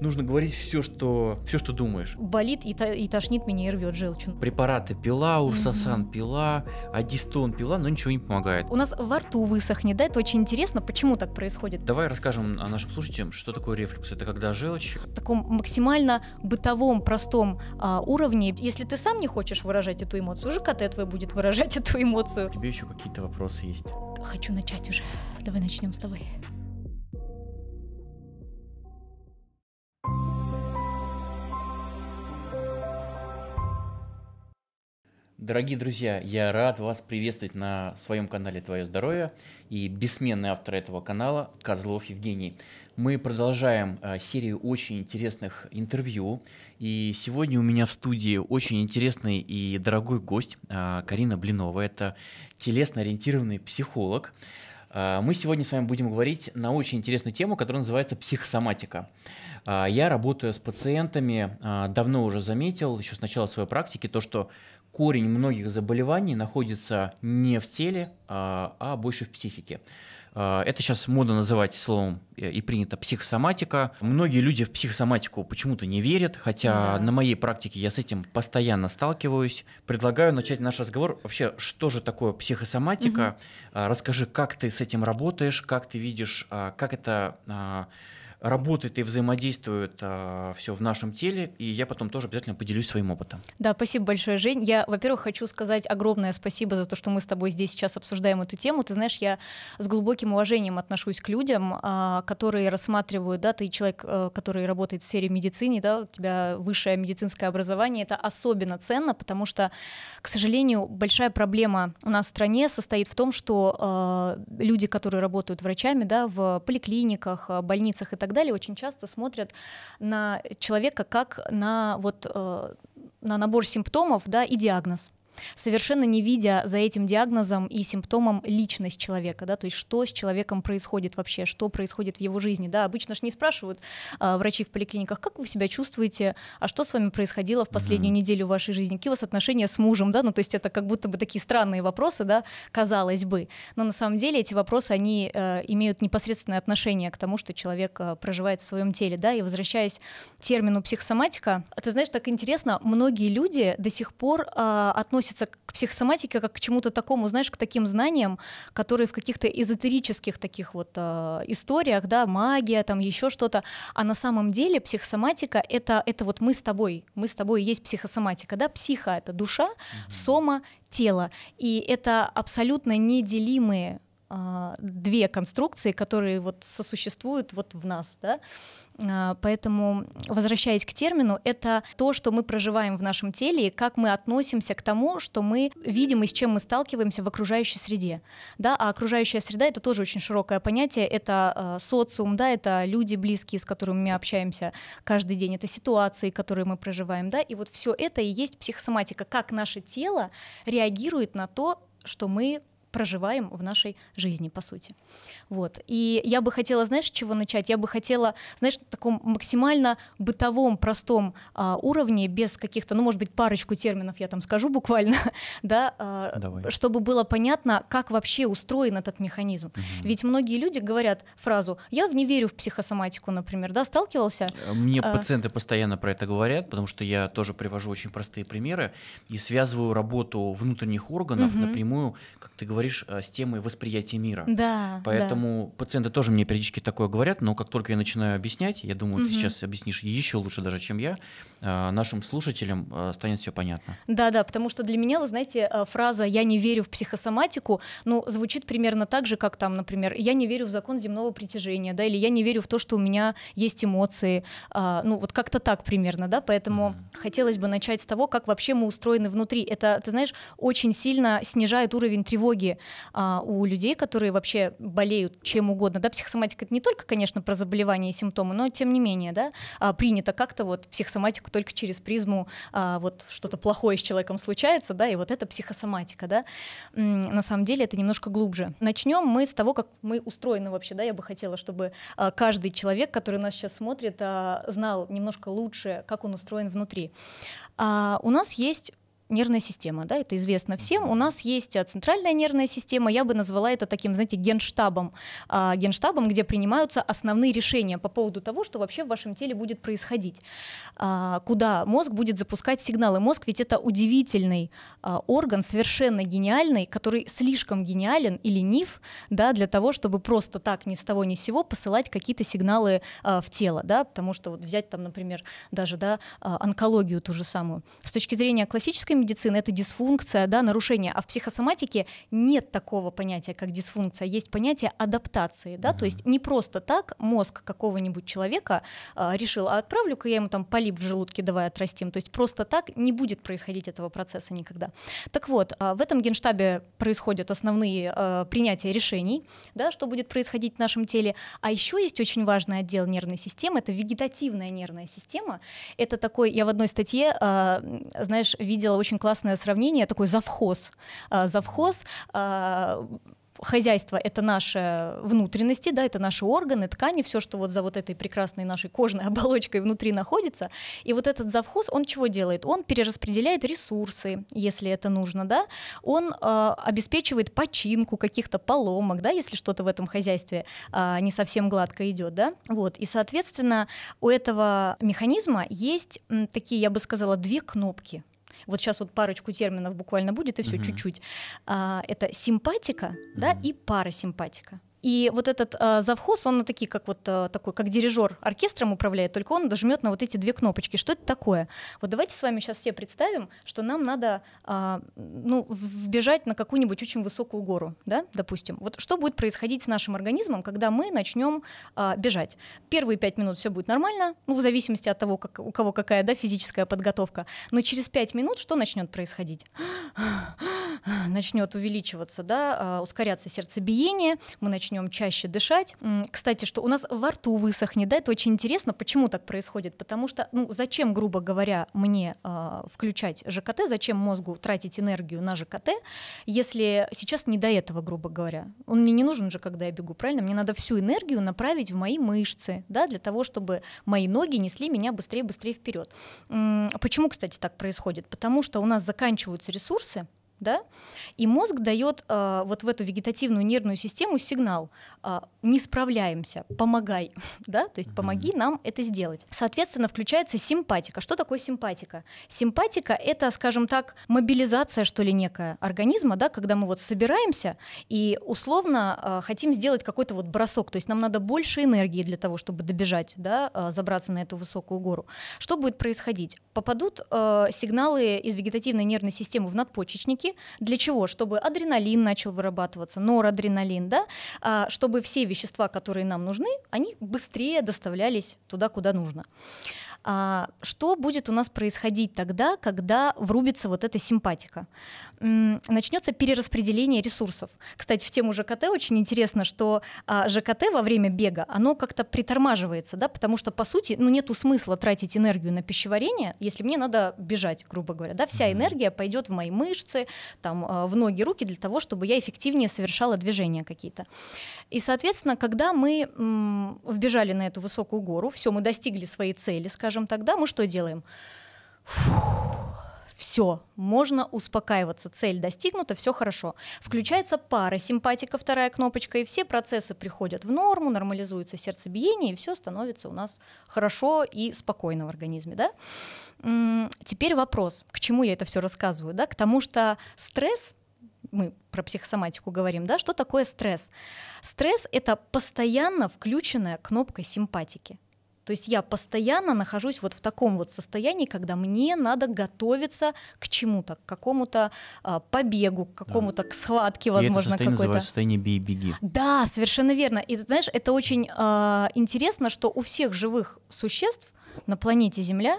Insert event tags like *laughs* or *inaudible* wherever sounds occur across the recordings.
нужно говорить все, что, все, что думаешь. Болит и, то, и тошнит меня и рвет желчу. Препараты пила, урсасан mm пила, адистон пила, но ничего не помогает. У нас во рту высохнет, да? Это очень интересно, почему так происходит. Давай расскажем нашим слушателям, что такое рефлюкс. Это когда желчь... В таком максимально бытовом, простом а, уровне. Если ты сам не хочешь выражать эту эмоцию, уже коте твой будет выражать *laughs* эту эмоцию. Тебе еще какие-то вопросы есть? Хочу начать уже. Давай начнем с тобой. Дорогие друзья, я рад вас приветствовать на своем канале «Твое здоровье» и бессменный автор этого канала Козлов Евгений. Мы продолжаем э, серию очень интересных интервью, и сегодня у меня в студии очень интересный и дорогой гость э, Карина Блинова. Это телесно-ориентированный психолог. Э, мы сегодня с вами будем говорить на очень интересную тему, которая называется психосоматика. Я работаю с пациентами, давно уже заметил, еще с начала своей практики, то, что корень многих заболеваний находится не в теле, а, а больше в психике. А, это сейчас модно называть словом э, и принято психосоматика. Многие люди в психосоматику почему-то не верят, хотя да. на моей практике я с этим постоянно сталкиваюсь. Предлагаю начать наш разговор. Вообще, что же такое психосоматика? Угу. Расскажи, как ты с этим работаешь, как ты видишь, как это работает и взаимодействует э, а, все в нашем теле, и я потом тоже обязательно поделюсь своим опытом. Да, спасибо большое, Жень. Я, во-первых, хочу сказать огромное спасибо за то, что мы с тобой здесь сейчас обсуждаем эту тему. Ты знаешь, я с глубоким уважением отношусь к людям, э, которые рассматривают, да, ты человек, э, который работает в сфере медицины, да, у тебя высшее медицинское образование, это особенно ценно, потому что, к сожалению, большая проблема у нас в стране состоит в том, что э, люди, которые работают врачами, да, в поликлиниках, э, больницах и так так далее, очень часто смотрят на человека как на вот э, на набор симптомов да, и диагноз совершенно не видя за этим диагнозом и симптомом личность человека, да, то есть что с человеком происходит вообще, что происходит в его жизни, да, обычно же не спрашивают а, врачи в поликлиниках, как вы себя чувствуете, а что с вами происходило в последнюю mm-hmm. неделю вашей жизни, какие у вас отношения с мужем, да, ну то есть это как будто бы такие странные вопросы, да, казалось бы, но на самом деле эти вопросы они э, имеют непосредственное отношение к тому, что человек э, проживает в своем теле, да, и возвращаясь к термину психосоматика, ты знаешь, так интересно, многие люди до сих пор э, относятся относится к психосоматике как к чему-то такому, знаешь, к таким знаниям, которые в каких-то эзотерических таких вот э, историях, да, магия, там еще что-то. А на самом деле психосоматика это, это вот мы с тобой, мы с тобой есть психосоматика, да, психа это душа, mm сома тело. И это абсолютно неделимые а, две конструкции, которые вот сосуществуют вот в нас, да? А, поэтому, возвращаясь к термину, это то, что мы проживаем в нашем теле и как мы относимся к тому, что мы видим и с чем мы сталкиваемся в окружающей среде. Да? А окружающая среда — это тоже очень широкое понятие. Это а, социум, да? это люди близкие, с которыми мы общаемся каждый день, это ситуации, которые мы проживаем. Да? И вот все это и есть психосоматика, как наше тело реагирует на то, что мы проживаем в нашей жизни, по сути. Вот. И я бы хотела, знаешь, чего начать? Я бы хотела, знаешь, на таком максимально бытовом, простом а, уровне, без каких-то, ну, может быть, парочку терминов я там скажу буквально, *laughs* да, а, чтобы было понятно, как вообще устроен этот механизм. Угу. Ведь многие люди говорят фразу «я не верю в психосоматику», например, да, сталкивался? Мне а... пациенты постоянно про это говорят, потому что я тоже привожу очень простые примеры и связываю работу внутренних органов угу. напрямую, как ты говоришь, говоришь э, с темой восприятия мира. Да. Поэтому да. пациенты тоже мне периодически такое говорят, но как только я начинаю объяснять, я думаю, угу. ты сейчас объяснишь еще лучше даже, чем я, э, нашим слушателям э, станет все понятно. Да, да, потому что для меня, вы знаете, фраза «я не верю в психосоматику», ну, звучит примерно так же, как там, например, «я не верю в закон земного притяжения», да, или «я не верю в то, что у меня есть эмоции», а, ну, вот как-то так примерно, да, поэтому mm хотелось бы начать с того, как вообще мы устроены внутри. Это, ты знаешь, очень сильно снижает уровень тревоги а, у людей, которые вообще болеют чем угодно. Да, психосоматика это не только, конечно, про заболевания и симптомы, но тем не менее, да, а, принято как-то вот психосоматику только через призму а, вот что-то плохое с человеком случается, да, и вот это психосоматика, да. На самом деле это немножко глубже. Начнем мы с того, как мы устроены вообще, да, я бы хотела, чтобы а, каждый человек, который нас сейчас смотрит, а, знал немножко лучше, как он устроен внутри. А, у нас есть нервная система, да, это известно всем. У нас есть а, центральная нервная система, я бы назвала это таким, знаете, генштабом, э, генштабом, где принимаются основные решения по поводу того, что вообще в вашем теле будет происходить, э, куда мозг будет запускать сигналы. Мозг ведь это удивительный э, орган, совершенно гениальный, который слишком гениален и ленив, да, для того, чтобы просто так ни с того ни с сего посылать какие-то сигналы э, в тело, да, потому что вот взять там, например, даже, да, э, онкологию ту же самую. С точки зрения классической медицины это дисфункция, да, нарушение, а в психосоматике нет такого понятия, как дисфункция, есть понятие адаптации, да, mm-hmm. то есть не просто так мозг какого-нибудь человека э, решил, а отправлю-ка я ему там полип в желудке, давай отрастим, то есть просто так не будет происходить этого процесса никогда. Так вот, э, в этом генштабе происходят основные э, принятия решений, да, что будет происходить в нашем теле, а еще есть очень важный отдел нервной системы, это вегетативная нервная система, это такой, я в одной статье, э, знаешь, видела очень очень классное сравнение, такой завхоз. А, завхоз а, хозяйство — это наши внутренности, да, это наши органы, ткани, все, что вот за вот этой прекрасной нашей кожной *laughs* оболочкой внутри находится. И вот этот завхоз, он чего делает? Он перераспределяет ресурсы, если это нужно, да, он э, обеспечивает починку каких-то поломок, да, если что-то в этом хозяйстве э, не совсем гладко идет, да, вот. И, соответственно, у этого механизма есть м, такие, я бы сказала, две кнопки — вот сейчас вот парочку терминов буквально будет, и все чуть-чуть. Mm-hmm. А, это симпатика, mm-hmm. да, и парасимпатика. И вот этот э, завхоз, он на такие, как вот э, такой, как дирижер оркестром управляет, только он дожмет на вот эти две кнопочки. Что это такое? Вот давайте с вами сейчас все представим, что нам надо, э, ну, вбежать на какую-нибудь очень высокую гору, да, допустим. Вот что будет происходить с нашим организмом, когда мы начнем э, бежать? Первые пять минут все будет нормально, ну, в зависимости от того, как, у кого какая, да, физическая подготовка. Но через пять минут что начнет происходить? *gasps* Начнет увеличиваться, да, э, ускоряться сердцебиение, мы начнем начнем чаще дышать. Кстати, что у нас во рту высохнет, да, это очень интересно, почему так происходит, потому что, ну, зачем, грубо говоря, мне э, включать ЖКТ, зачем мозгу тратить энергию на ЖКТ, если сейчас не до этого, грубо говоря. Он мне не нужен же, когда я бегу, правильно? Мне надо всю энергию направить в мои мышцы, да, для того, чтобы мои ноги несли меня быстрее-быстрее вперед. А почему, кстати, так происходит? Потому что у нас заканчиваются ресурсы, да? И мозг дает э, вот в эту вегетативную нервную систему сигнал: э, не справляемся, помогай, *laughs* да? То есть помоги нам это сделать. Соответственно, включается симпатика. Что такое симпатика? Симпатика это, скажем так, мобилизация что ли некая организма, да? Когда мы вот собираемся и условно э, хотим сделать какой-то вот бросок, то есть нам надо больше энергии для того, чтобы добежать, да, э, забраться на эту высокую гору. Что будет происходить? Попадут э, сигналы из вегетативной нервной системы в надпочечники клетки. Для чего? Чтобы адреналин начал вырабатываться, норадреналин, да? А, чтобы все вещества, которые нам нужны, они быстрее доставлялись туда, куда нужно. А, что будет у нас происходить тогда, когда врубится вот эта симпатика? начнется перераспределение ресурсов. Кстати, в тему ЖКТ очень интересно, что а, ЖКТ во время бега, оно как-то притормаживается, да, потому что, по сути, ну, нету смысла тратить энергию на пищеварение, если мне надо бежать, грубо говоря. Да, вся энергия пойдет в мои мышцы, там, а, в ноги, руки для того, чтобы я эффективнее совершала движения какие-то. И, соответственно, когда мы м, вбежали на эту высокую гору, все, мы достигли своей цели, скажем тогда, мы что делаем? Фух, все, можно успокаиваться, цель достигнута, все хорошо. Включается пара симпатика, вторая кнопочка, и все процессы приходят в норму, нормализуется сердцебиение, и все становится у нас хорошо и спокойно в организме. Да? Теперь вопрос, к чему я это все рассказываю? Да? К тому, что стресс мы про психосоматику говорим, да, что такое стресс? Стресс — это постоянно включенная кнопка симпатики. То есть я постоянно нахожусь вот в таком вот состоянии, когда мне надо готовиться к чему-то, к какому-то а, побегу, к какому-то да. к схватке, возможно, какой-то. называется состояние бей-беги. Да, совершенно верно. И знаешь, это очень а, интересно, что у всех живых существ на планете Земля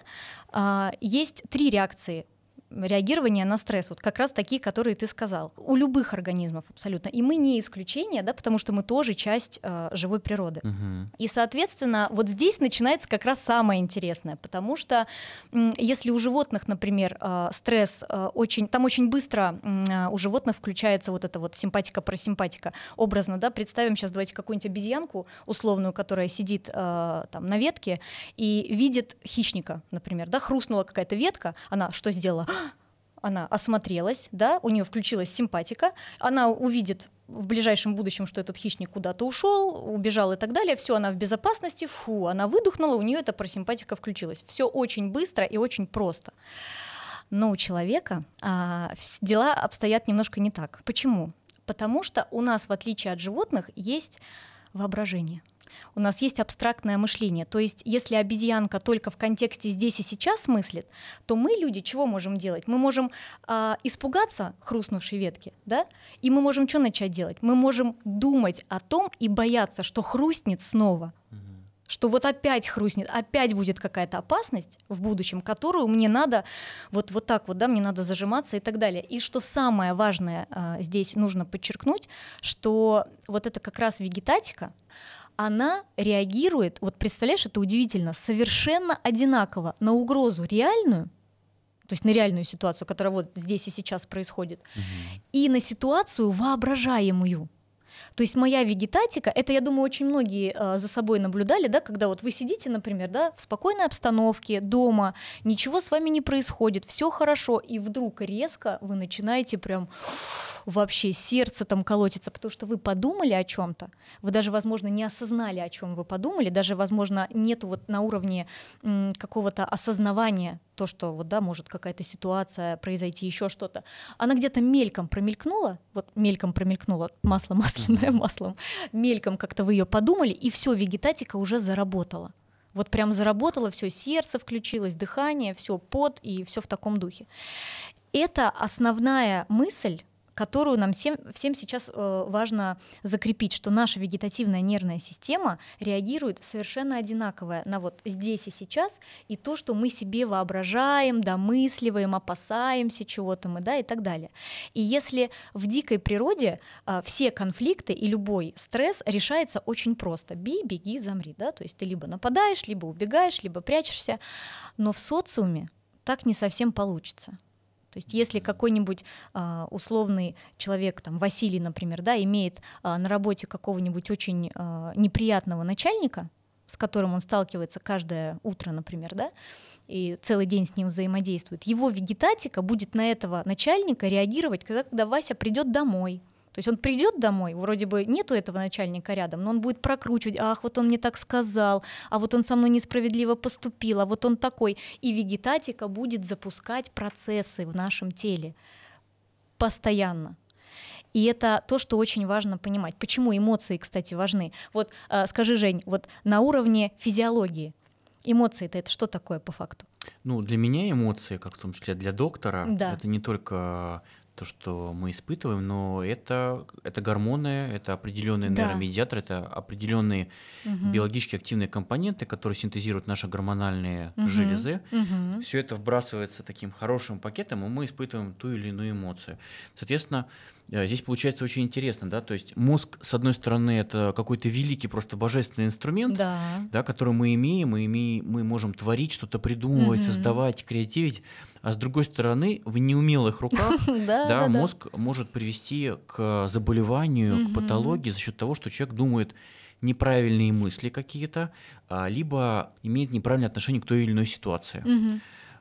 а, есть три реакции реагирования на стресс, вот как раз такие, которые ты сказал, у любых организмов абсолютно. И мы не исключение, да, потому что мы тоже часть э, живой природы. Угу. И, соответственно, вот здесь начинается как раз самое интересное, потому что если у животных, например, э, стресс э, очень, там очень быстро э, у животных включается вот это вот симпатика-просимпатика. Образно, да, представим сейчас, давайте какую-нибудь обезьянку условную, которая сидит э, там на ветке и видит хищника, например, да, хрустнула какая-то ветка, она что сделала? она осмотрелась, да, у нее включилась симпатика, она увидит в ближайшем будущем, что этот хищник куда-то ушел, убежал и так далее, все, она в безопасности, фу, она выдохнула, у нее эта просимпатика включилась. Все очень быстро и очень просто. Но у человека а, дела обстоят немножко не так. Почему? Потому что у нас, в отличие от животных, есть воображение у нас есть абстрактное мышление. То есть, если обезьянка только в контексте здесь и сейчас мыслит, то мы, люди, чего можем делать? Мы можем э, испугаться хрустнувшей ветки, да? И мы можем что начать делать? Мы можем думать о том и бояться, что хрустнет снова. Что вот опять хрустнет, опять будет какая-то опасность в будущем, которую мне надо вот, вот так вот, да, мне надо зажиматься и так далее. И что самое важное э, здесь нужно подчеркнуть, что вот это как раз вегетатика, она реагирует, вот представляешь, это удивительно, совершенно одинаково на угрозу реальную, то есть на реальную ситуацию, которая вот здесь и сейчас происходит, угу. и на ситуацию воображаемую. То есть моя вегетатика, это, я думаю, очень многие э, за собой наблюдали, да, когда вот вы сидите, например, да, в спокойной обстановке, дома, ничего с вами не происходит, все хорошо, и вдруг резко вы начинаете прям вообще сердце там колотится, потому что вы подумали о чем-то, вы даже, возможно, не осознали, о чем вы подумали, даже, возможно, нету вот на уровне какого-то осознавания то, что вот, да, может какая-то ситуация произойти, еще что-то. Она где-то мельком промелькнула, вот мельком промелькнула, масло масляное маслом, мельком как-то вы ее подумали, и все, вегетатика уже заработала вот прям заработало, все сердце включилось, дыхание, все пот и все в таком духе. Это основная мысль которую нам всем, всем сейчас э, важно закрепить, что наша вегетативная нервная система реагирует совершенно одинаково на вот здесь и сейчас, и то, что мы себе воображаем, домысливаем, опасаемся чего-то мы, да, и так далее. И если в дикой природе э, все конфликты и любой стресс решается очень просто. Бей, беги, замри, да, то есть ты либо нападаешь, либо убегаешь, либо прячешься, но в социуме так не совсем получится. То есть если какой-нибудь а, условный человек, там, Василий, например, да, имеет а, на работе какого-нибудь очень а, неприятного начальника, с которым он сталкивается каждое утро, например, да, и целый день с ним взаимодействует, его вегетатика будет на этого начальника реагировать, когда, когда Вася придет домой, то есть он придет домой, вроде бы нету этого начальника рядом, но он будет прокручивать, ах, вот он мне так сказал, а вот он со мной несправедливо поступил, а вот он такой. И вегетатика будет запускать процессы в нашем теле постоянно. И это то, что очень важно понимать. Почему эмоции, кстати, важны? Вот э, скажи, Жень, вот на уровне физиологии эмоции-то это что такое по факту? Ну, для меня эмоции, как в том числе для доктора, да. это не только то, что мы испытываем, но это, это гормоны, это определенные да. нейромедиаторы, это определенные угу. биологически активные компоненты, которые синтезируют наши гормональные угу. железы. Угу. Все это вбрасывается таким хорошим пакетом, и мы испытываем ту или иную эмоцию. Соответственно, э, здесь получается очень интересно, да, то есть мозг, с одной стороны, это какой-то великий, просто божественный инструмент, да. Да, который мы имеем, мы имеем, мы можем творить, что-то придумывать, угу. создавать, креативить, а с другой стороны, в неумелых руках *laughs* мозг может привести к заболеванию, к патологии за счет того, что человек думает неправильные мысли какие-то, а, либо имеет неправильное отношение к той или иной ситуации.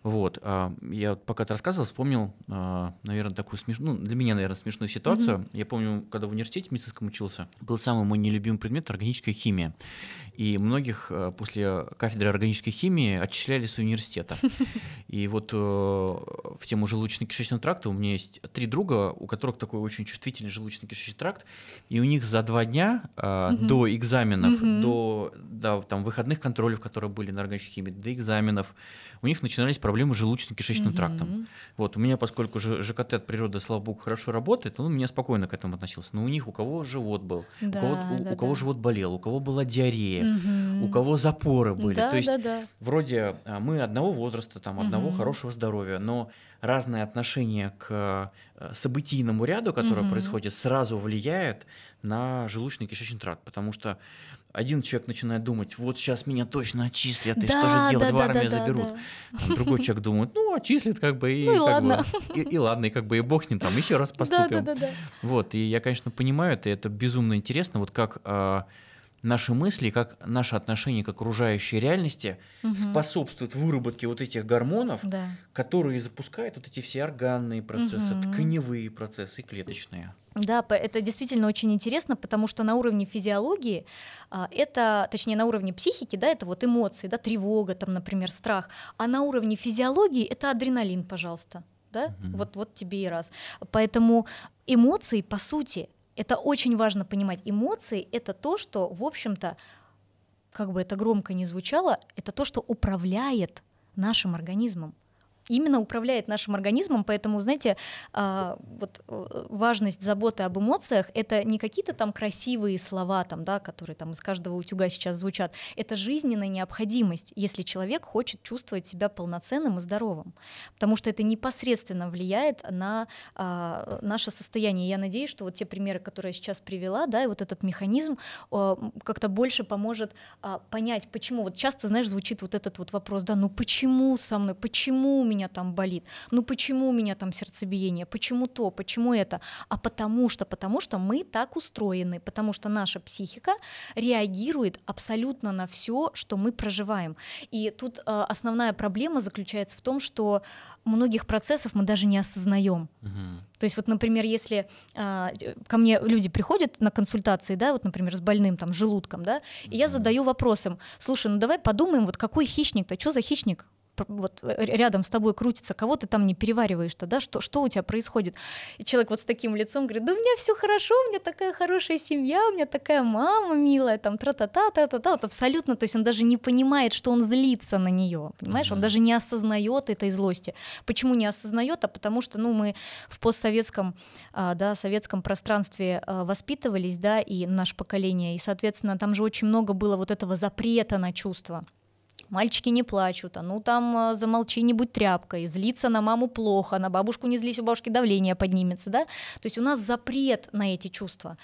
Вот, а, я пока ты рассказывал, вспомнил, а, наверное, такую смешную, ну, для меня, наверное, смешную ситуацию. Mm-hmm. Я помню, когда в университете медицинском учился, был самый мой нелюбимый предмет — органическая химия. И многих а, после кафедры органической химии отчисляли с университета. *laughs* И вот э, в тему желудочно-кишечного тракта у меня есть три друга, у которых такой очень чувствительный желудочно-кишечный тракт, и у них за два дня до экзаменов, до там, выходных контролей, которые были на органической химии, до экзаменов, у них начинались проблемы проблемы с желудочно-кишечным угу. трактом. Вот у меня, поскольку ЖКТ от природы, слава богу, хорошо работает, он у меня спокойно к этому относился. Но у них у кого живот был, да, у кого, да, у, у кого живот болел, у кого была диарея, угу. у кого запоры были. Да, То есть да, да. вроде а, мы одного возраста, там, одного угу. хорошего здоровья, но разное отношение к э, событийному ряду, которое угу. происходит, сразу влияет на желудочно-кишечный тракт, потому что один человек начинает думать, вот сейчас меня точно отчислят, и да, что же делать, да, в армию да, заберут. Да, да. другой человек думает, ну, отчислят как бы, и, ну, и, как ладно. Бы, и, и ладно, и как бы и бог с ним, там еще раз поступим. Да, да, да, да. Вот, и я, конечно, понимаю это, это безумно интересно, вот как а, наши мысли, как наше отношение к окружающей реальности угу. способствует выработке вот этих гормонов, да. которые запускают вот эти все органные процессы, угу. тканевые процессы, клеточные. Да, это действительно очень интересно, потому что на уровне физиологии а, это, точнее, на уровне психики, да, это вот эмоции, да, тревога, там, например, страх, а на уровне физиологии это адреналин, пожалуйста, да, угу. вот вот тебе и раз. Поэтому эмоции, по сути, это очень важно понимать. Эмоции — это то, что, в общем-то, как бы это громко ни звучало, это то, что управляет нашим организмом именно управляет нашим организмом, поэтому, знаете, а, вот э, важность заботы об эмоциях — это не какие-то там красивые слова, там, да, которые там из каждого утюга сейчас звучат, это жизненная необходимость, если человек хочет чувствовать себя полноценным и здоровым, потому что это непосредственно влияет на а, наше состояние. Я надеюсь, что вот те примеры, которые я сейчас привела, да, и вот этот механизм а, как-то больше поможет понять, почему. Вот часто, знаешь, звучит вот этот вот вопрос, да, ну почему со мной, почему у меня меня там болит, ну почему у меня там сердцебиение, почему то, почему это, а потому что, потому что мы так устроены, потому что наша психика реагирует абсолютно на все, что мы проживаем. И тут э, основная проблема заключается в том, что многих процессов мы даже не осознаем. Угу. То есть вот, например, если э, ко мне люди приходят на консультации, да, вот, например, с больным там желудком, да, угу. и я задаю вопросом, слушай, ну давай подумаем, вот какой хищник-то, что за хищник вот э, рядом с тобой крутится, кого ты там не перевариваешь-то, да, что, что у тебя происходит? И человек вот с таким лицом говорит, да у меня все хорошо, у меня такая хорошая семья, у меня такая мама милая, там тра-та-та, тра-та-та, вот абсолютно, то есть он даже не понимает, что он злится на нее, понимаешь, mm-hmm. он даже не осознает этой злости. Почему не осознает? А потому что, ну, мы в постсоветском, а, да, советском пространстве а, воспитывались, да, и наше поколение, и, соответственно, там же очень много было вот этого запрета на чувства мальчики не плачут, а ну там э, замолчи, не будь тряпкой, злиться на маму плохо, на бабушку не злись, у бабушки давление поднимется, да, то есть у нас запрет на эти чувства.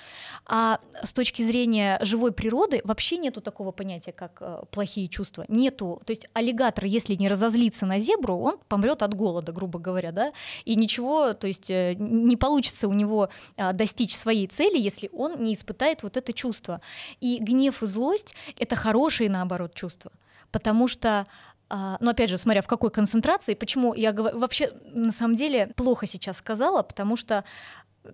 А с точки зрения живой природы вообще нету такого понятия, как э, плохие чувства, нету, то есть аллигатор, если не разозлиться на зебру, он помрет от голода, грубо говоря, да, и ничего, то есть э, не получится у него а, достичь своей цели, если он не испытает вот это чувство. И гнев и злость — это хорошие, наоборот, чувства потому что а, но ну, опять же, смотря в какой концентрации, почему я говорю, вообще на самом деле плохо сейчас сказала, потому что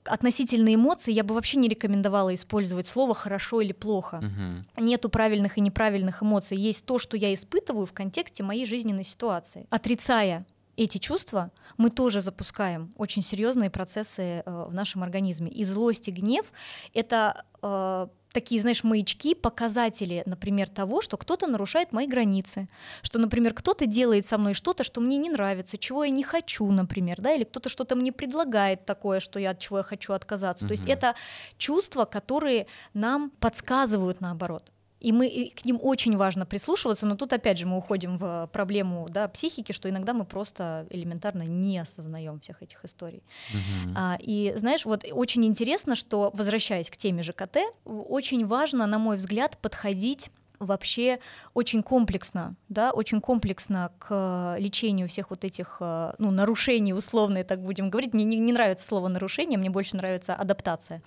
относительно эмоций я бы вообще не рекомендовала использовать слово хорошо или плохо. Угу. Нету правильных и неправильных эмоций. Есть то, что я испытываю в контексте моей жизненной ситуации. Отрицая эти чувства, мы тоже запускаем очень серьезные процессы э, в нашем организме. И злость и гнев это э, такие, знаешь, маячки, показатели, например, того, что кто-то нарушает мои границы, что, например, кто-то делает со мной что-то, что мне не нравится, чего я не хочу, например, да, или кто-то что-то мне предлагает такое, что я от чего я хочу отказаться. Угу. То есть это чувства, которые нам подсказывают наоборот. И мы и к ним очень важно прислушиваться, но тут опять же мы уходим в э, проблему да, психики, что иногда мы просто элементарно не осознаем всех этих историй. Угу. А, и знаешь, вот очень интересно, что возвращаясь к теме ЖКТ, очень важно, на мой взгляд, подходить вообще очень комплексно, да, очень комплексно к лечению всех вот этих, э, ну, нарушений условно, так будем говорить. Мне не, не нравится слово нарушение, мне больше нравится адаптация,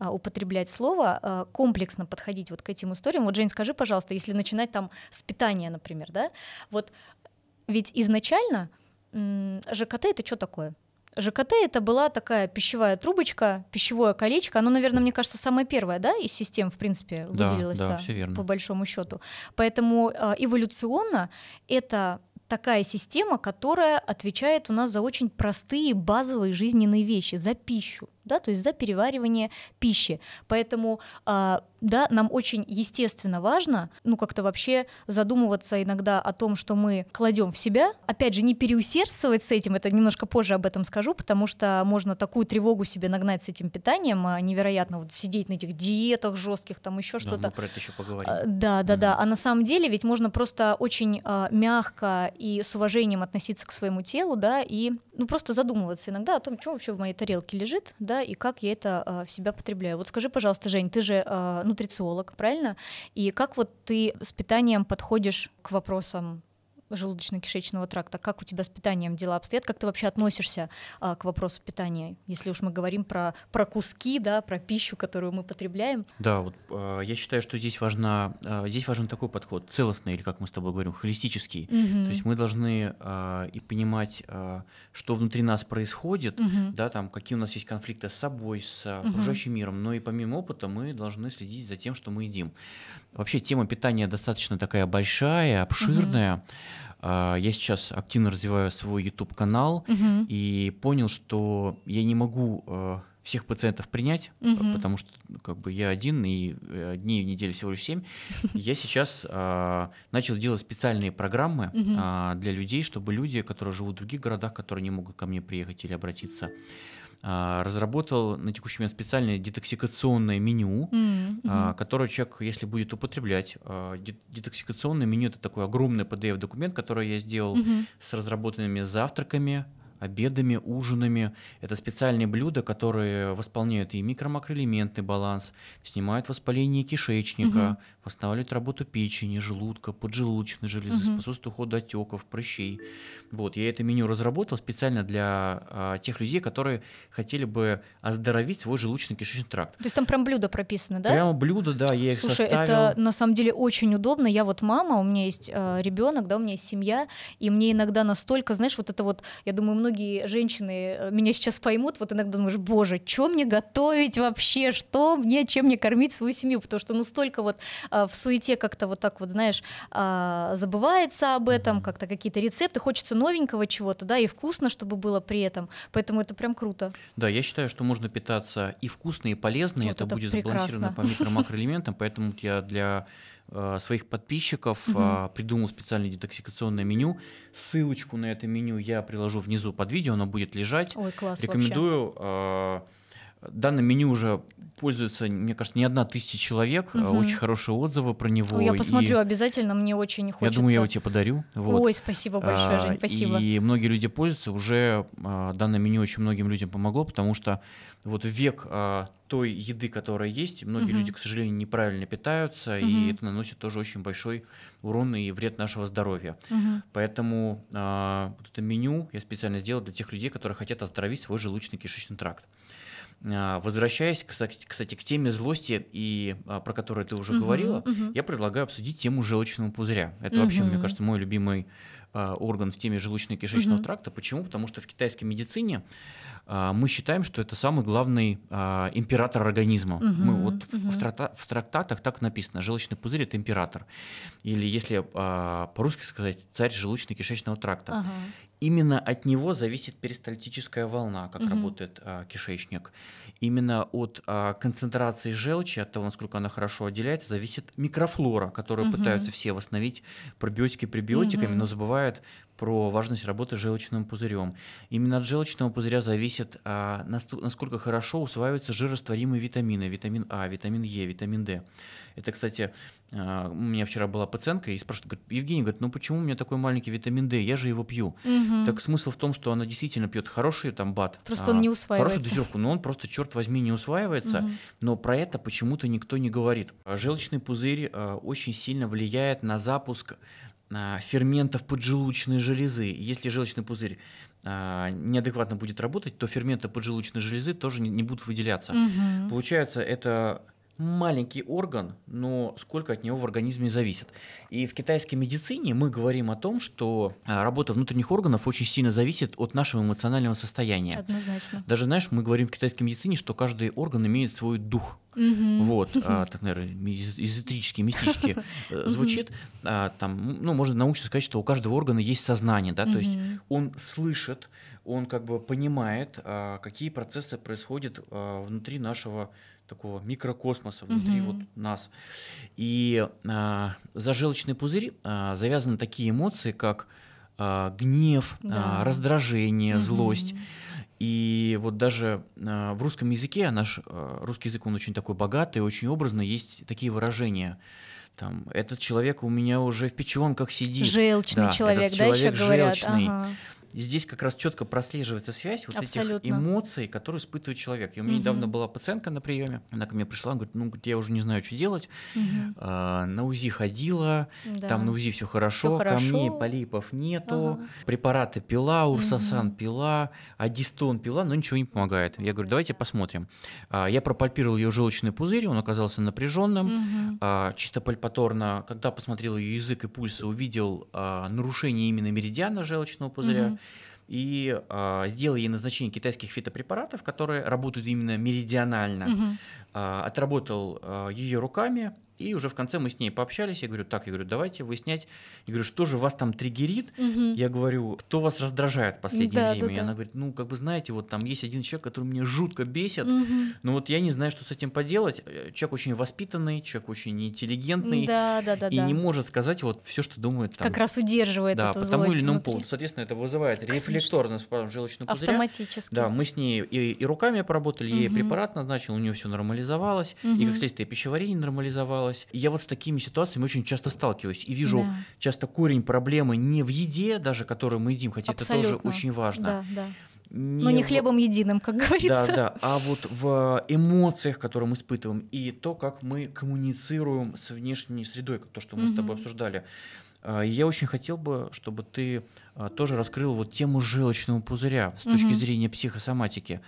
э, употреблять слово, э, комплексно подходить вот к этим историям. Вот, Жень, скажи, пожалуйста, если начинать там с питания, например, да, вот ведь изначально ЖКТ это что такое? ЖКТ это была такая пищевая трубочка, пищевое колечко. Оно, наверное, мне кажется, самое первое, да, из систем, в принципе, выделилось, да, да, все верно. по большому счету. Поэтому а, эволюционно это такая система, которая отвечает у нас за очень простые базовые жизненные вещи, за пищу да, то есть за переваривание пищи. Поэтому, э, да, нам очень естественно важно, ну, как-то вообще задумываться иногда о том, что мы кладем в себя. Опять же, не переусердствовать с этим, это немножко позже об этом скажу, потому что можно такую тревогу себе нагнать с этим питанием, а невероятно вот сидеть на этих диетах жестких, там еще да, что-то. Мы про это еще поговорим. Э, да, да, mm да. А на самом деле ведь можно просто очень э, мягко и с уважением относиться к своему телу, да, и ну просто задумываться иногда о том, что вообще в моей тарелке лежит, да, да, и как я это а, в себя потребляю. Вот скажи, пожалуйста, Жень, ты же а, нутрициолог, правильно? И как вот ты с питанием подходишь к вопросам желудочно-кишечного тракта. Как у тебя с питанием дела обстоят? Как ты вообще относишься а, к вопросу питания, если уж мы говорим про, про куски, да, про пищу, которую мы потребляем? Да, вот э, я считаю, что здесь, важна, э, здесь важен такой подход, целостный, или как мы с тобой говорим, холистический. Угу. То есть мы должны э, и понимать, э, что внутри нас происходит, угу. да, там, какие у нас есть конфликты с собой, с угу. окружающим миром, но и помимо опыта мы должны следить за тем, что мы едим. Вообще тема питания достаточно такая большая, обширная. Угу. А, я сейчас активно развиваю свой YouTube-канал угу. и понял, что я не могу а, всех пациентов принять, угу. потому что ну, как бы я один, и э, дней в неделю всего лишь семь. *laughs* Я сейчас а, начал делать специальные программы для людей, чтобы люди, которые живут в других городах, которые не могут ко мне приехать или обратиться, а, разработал на текущий момент специальное детоксикационное меню, mm-hmm. которое человек, если будет употреблять, а, детоксикационное меню это такой огромный PDF-документ, который я сделал mm-hmm. с разработанными завтраками, обедами, ужинами. Это специальные блюда, которые восполняют и микро-макроэлементный баланс, снимают воспаление кишечника, угу. восстанавливают работу печени, желудка, поджелудочной железы, угу. способствуют уходу отеков, прыщей. Вот, я это меню разработал специально для а, тех людей, которые хотели бы оздоровить свой желудочно-кишечный тракт. То есть там прям блюдо прописано, да? Прямо блюдо, да, я их Слушай, составил. это на самом деле очень удобно. Я вот мама, у меня есть э, ребенок, да, у меня есть семья, и мне иногда настолько, знаешь, вот это вот, я думаю, многие многие женщины э, меня сейчас поймут, вот иногда думаешь, боже, что мне готовить вообще, что мне, чем мне кормить свою семью, потому что ну столько вот а, в суете как-то вот так вот, знаешь, а, забывается об этом, как-то какие-то рецепты, хочется новенького чего-то, да, и вкусно, чтобы было при этом, поэтому это прям круто. Да, я считаю, что можно питаться и вкусно, и полезно, вот и это, это будет прекрасно. сбалансировано по микро-макроэлементам, поэтому я для Э, своих подписчиков, угу. придумал специальное детоксикационное меню. Ссылочку на это меню я приложу внизу под видео, оно будет лежать. Ой, класс, Рекомендую. Вообще. А, данное меню уже пользуется, мне кажется, не одна тысяча человек. Угу. Очень хорошие отзывы про него. Ну, я посмотрю и... обязательно, мне очень хочется. Я думаю, я его тебе подарю. Вот. Ой, спасибо большое, Жень, а, спасибо. И многие люди пользуются. Уже а, данное меню очень многим людям помогло, потому что вот век той еды, которая есть, многие угу. люди, к сожалению, неправильно питаются, угу. и это наносит тоже очень большой урон и вред нашего здоровья. Угу. Поэтому вот это меню я специально сделал для тех людей, которые хотят оздоровить свой желудочно-кишечный тракт. А, возвращаясь, кстати, к теме злости, и, а, про которую ты уже угу, говорила, угу. я предлагаю обсудить тему желчного пузыря. Это угу. вообще, мне кажется, мой любимый а, орган в теме желудочно-кишечного угу. тракта. Почему? Потому что в китайской медицине мы считаем, что это самый главный император организма. Угу, мы вот угу. в, тракта, в трактатах так написано: желчный пузырь это император, или если по-русски сказать, царь желудочно-кишечного тракта. Ага именно от него зависит перистальтическая волна, как угу. работает а, кишечник. Именно от а, концентрации желчи, от того, насколько она хорошо отделяется, зависит микрофлора, которую угу. пытаются все восстановить пробиотики пребиотиками, угу. но забывают про важность работы с желчным пузырем. Именно от желчного пузыря зависит, а, насколько хорошо усваиваются жирорастворимые витамины, витамин А, витамин Е, витамин Д. Это, кстати, а, у меня вчера была пациентка и спрашивает, говорит, Евгений, говорит, ну почему у меня такой маленький витамин Д, я же его пью. Угу. Так смысл в том, что она действительно пьет хороший там бат. Просто а, он не усваивается. Хорошую дозировку, но он просто, черт возьми, не усваивается, угу. но про это почему-то никто не говорит. Желчный пузырь а, очень сильно влияет на запуск а, ферментов поджелудочной железы. Если желчный пузырь а, неадекватно будет работать, то ферменты поджелудочной железы тоже не будут выделяться. Угу. Получается, это маленький орган, но сколько от него в организме зависит. И в китайской медицине мы говорим о том, что а, работа внутренних органов очень сильно зависит от нашего эмоционального состояния. Однозначно. Даже, знаешь, мы говорим в китайской медицине, что каждый орган имеет свой дух. Угу. Вот, а, *laughs* так, наверное, эзотерически, *laughs* мистически э, звучит. А, там, ну, можно научно сказать, что у каждого органа есть сознание, да, то есть он слышит, он как бы понимает, а, какие процессы происходят а, внутри нашего организма такого микрокосмоса внутри угу. вот нас. И а, за желчный пузырь а, завязаны такие эмоции, как а, гнев, а, да. а, раздражение, угу. злость. И вот даже э, в русском языке, а наш э, русский язык, он очень такой богатый, очень образный есть такие выражения. Там, этот человек у меня уже в печенках сидит. Желчный да, человек, этот да, человек еще говорят. Ага здесь как раз четко прослеживается связь вот Абсолютно. этих эмоций, которые испытывает человек. И у меня угу. недавно была пациентка на приеме, она ко мне пришла, она говорит, ну, я уже не знаю, что делать, угу. а, на УЗИ ходила, да. там на УЗИ все хорошо, все камней, полипов нету, ага. препараты пила, урсосан угу. пила, адистон пила, но ничего не помогает. Я говорю, давайте посмотрим. А, я пропальпировал ее желчный пузырь, он оказался напряженным, угу. а, чисто пальпаторно, когда посмотрел ее язык и пульс, увидел а, нарушение именно меридиана желчного пузыря, угу и э, а, сделал ей назначение китайских фитопрепаратов, которые работают именно меридионально. Угу. Э, отработал э, ее руками, и уже в конце мы с ней пообщались. Я говорю, так, я говорю, давайте выяснять. Я говорю, что же вас там триггерит? Угу. Я говорю, кто вас раздражает в последнее да, время? Да, да. И она говорит, ну, как бы знаете, вот там есть один человек, который меня жутко бесит, угу. но вот я не знаю, что с этим поделать. Человек очень воспитанный, человек очень интеллигентный. Да, да, да. И да. не может сказать вот все, что думает там. Как раз удерживает да, эту по тому или иному внутри. поводу. Соответственно, это вызывает рефлекторность желчного пузыря. Автоматически. Да, мы с ней и, и руками поработали, угу. ей препарат назначил, у нее все нормализовалось, угу. и, как следствие, пищеварение нормализовалось осталось. И я вот с такими ситуациями очень часто сталкиваюсь и вижу да. часто корень проблемы не в еде даже, которую мы едим, хотя Абсолютно. это тоже очень важно. Да, да. Не Но не в... хлебом единым, как говорится. Да, да. А вот в э, эмоциях, которые мы испытываем, и то, как мы коммуницируем с внешней средой, то, что мы угу. с тобой обсуждали. Э, я очень хотел бы, чтобы ты а, тоже раскрыл вот тему желчного пузыря с точки угу. зрения психосоматики.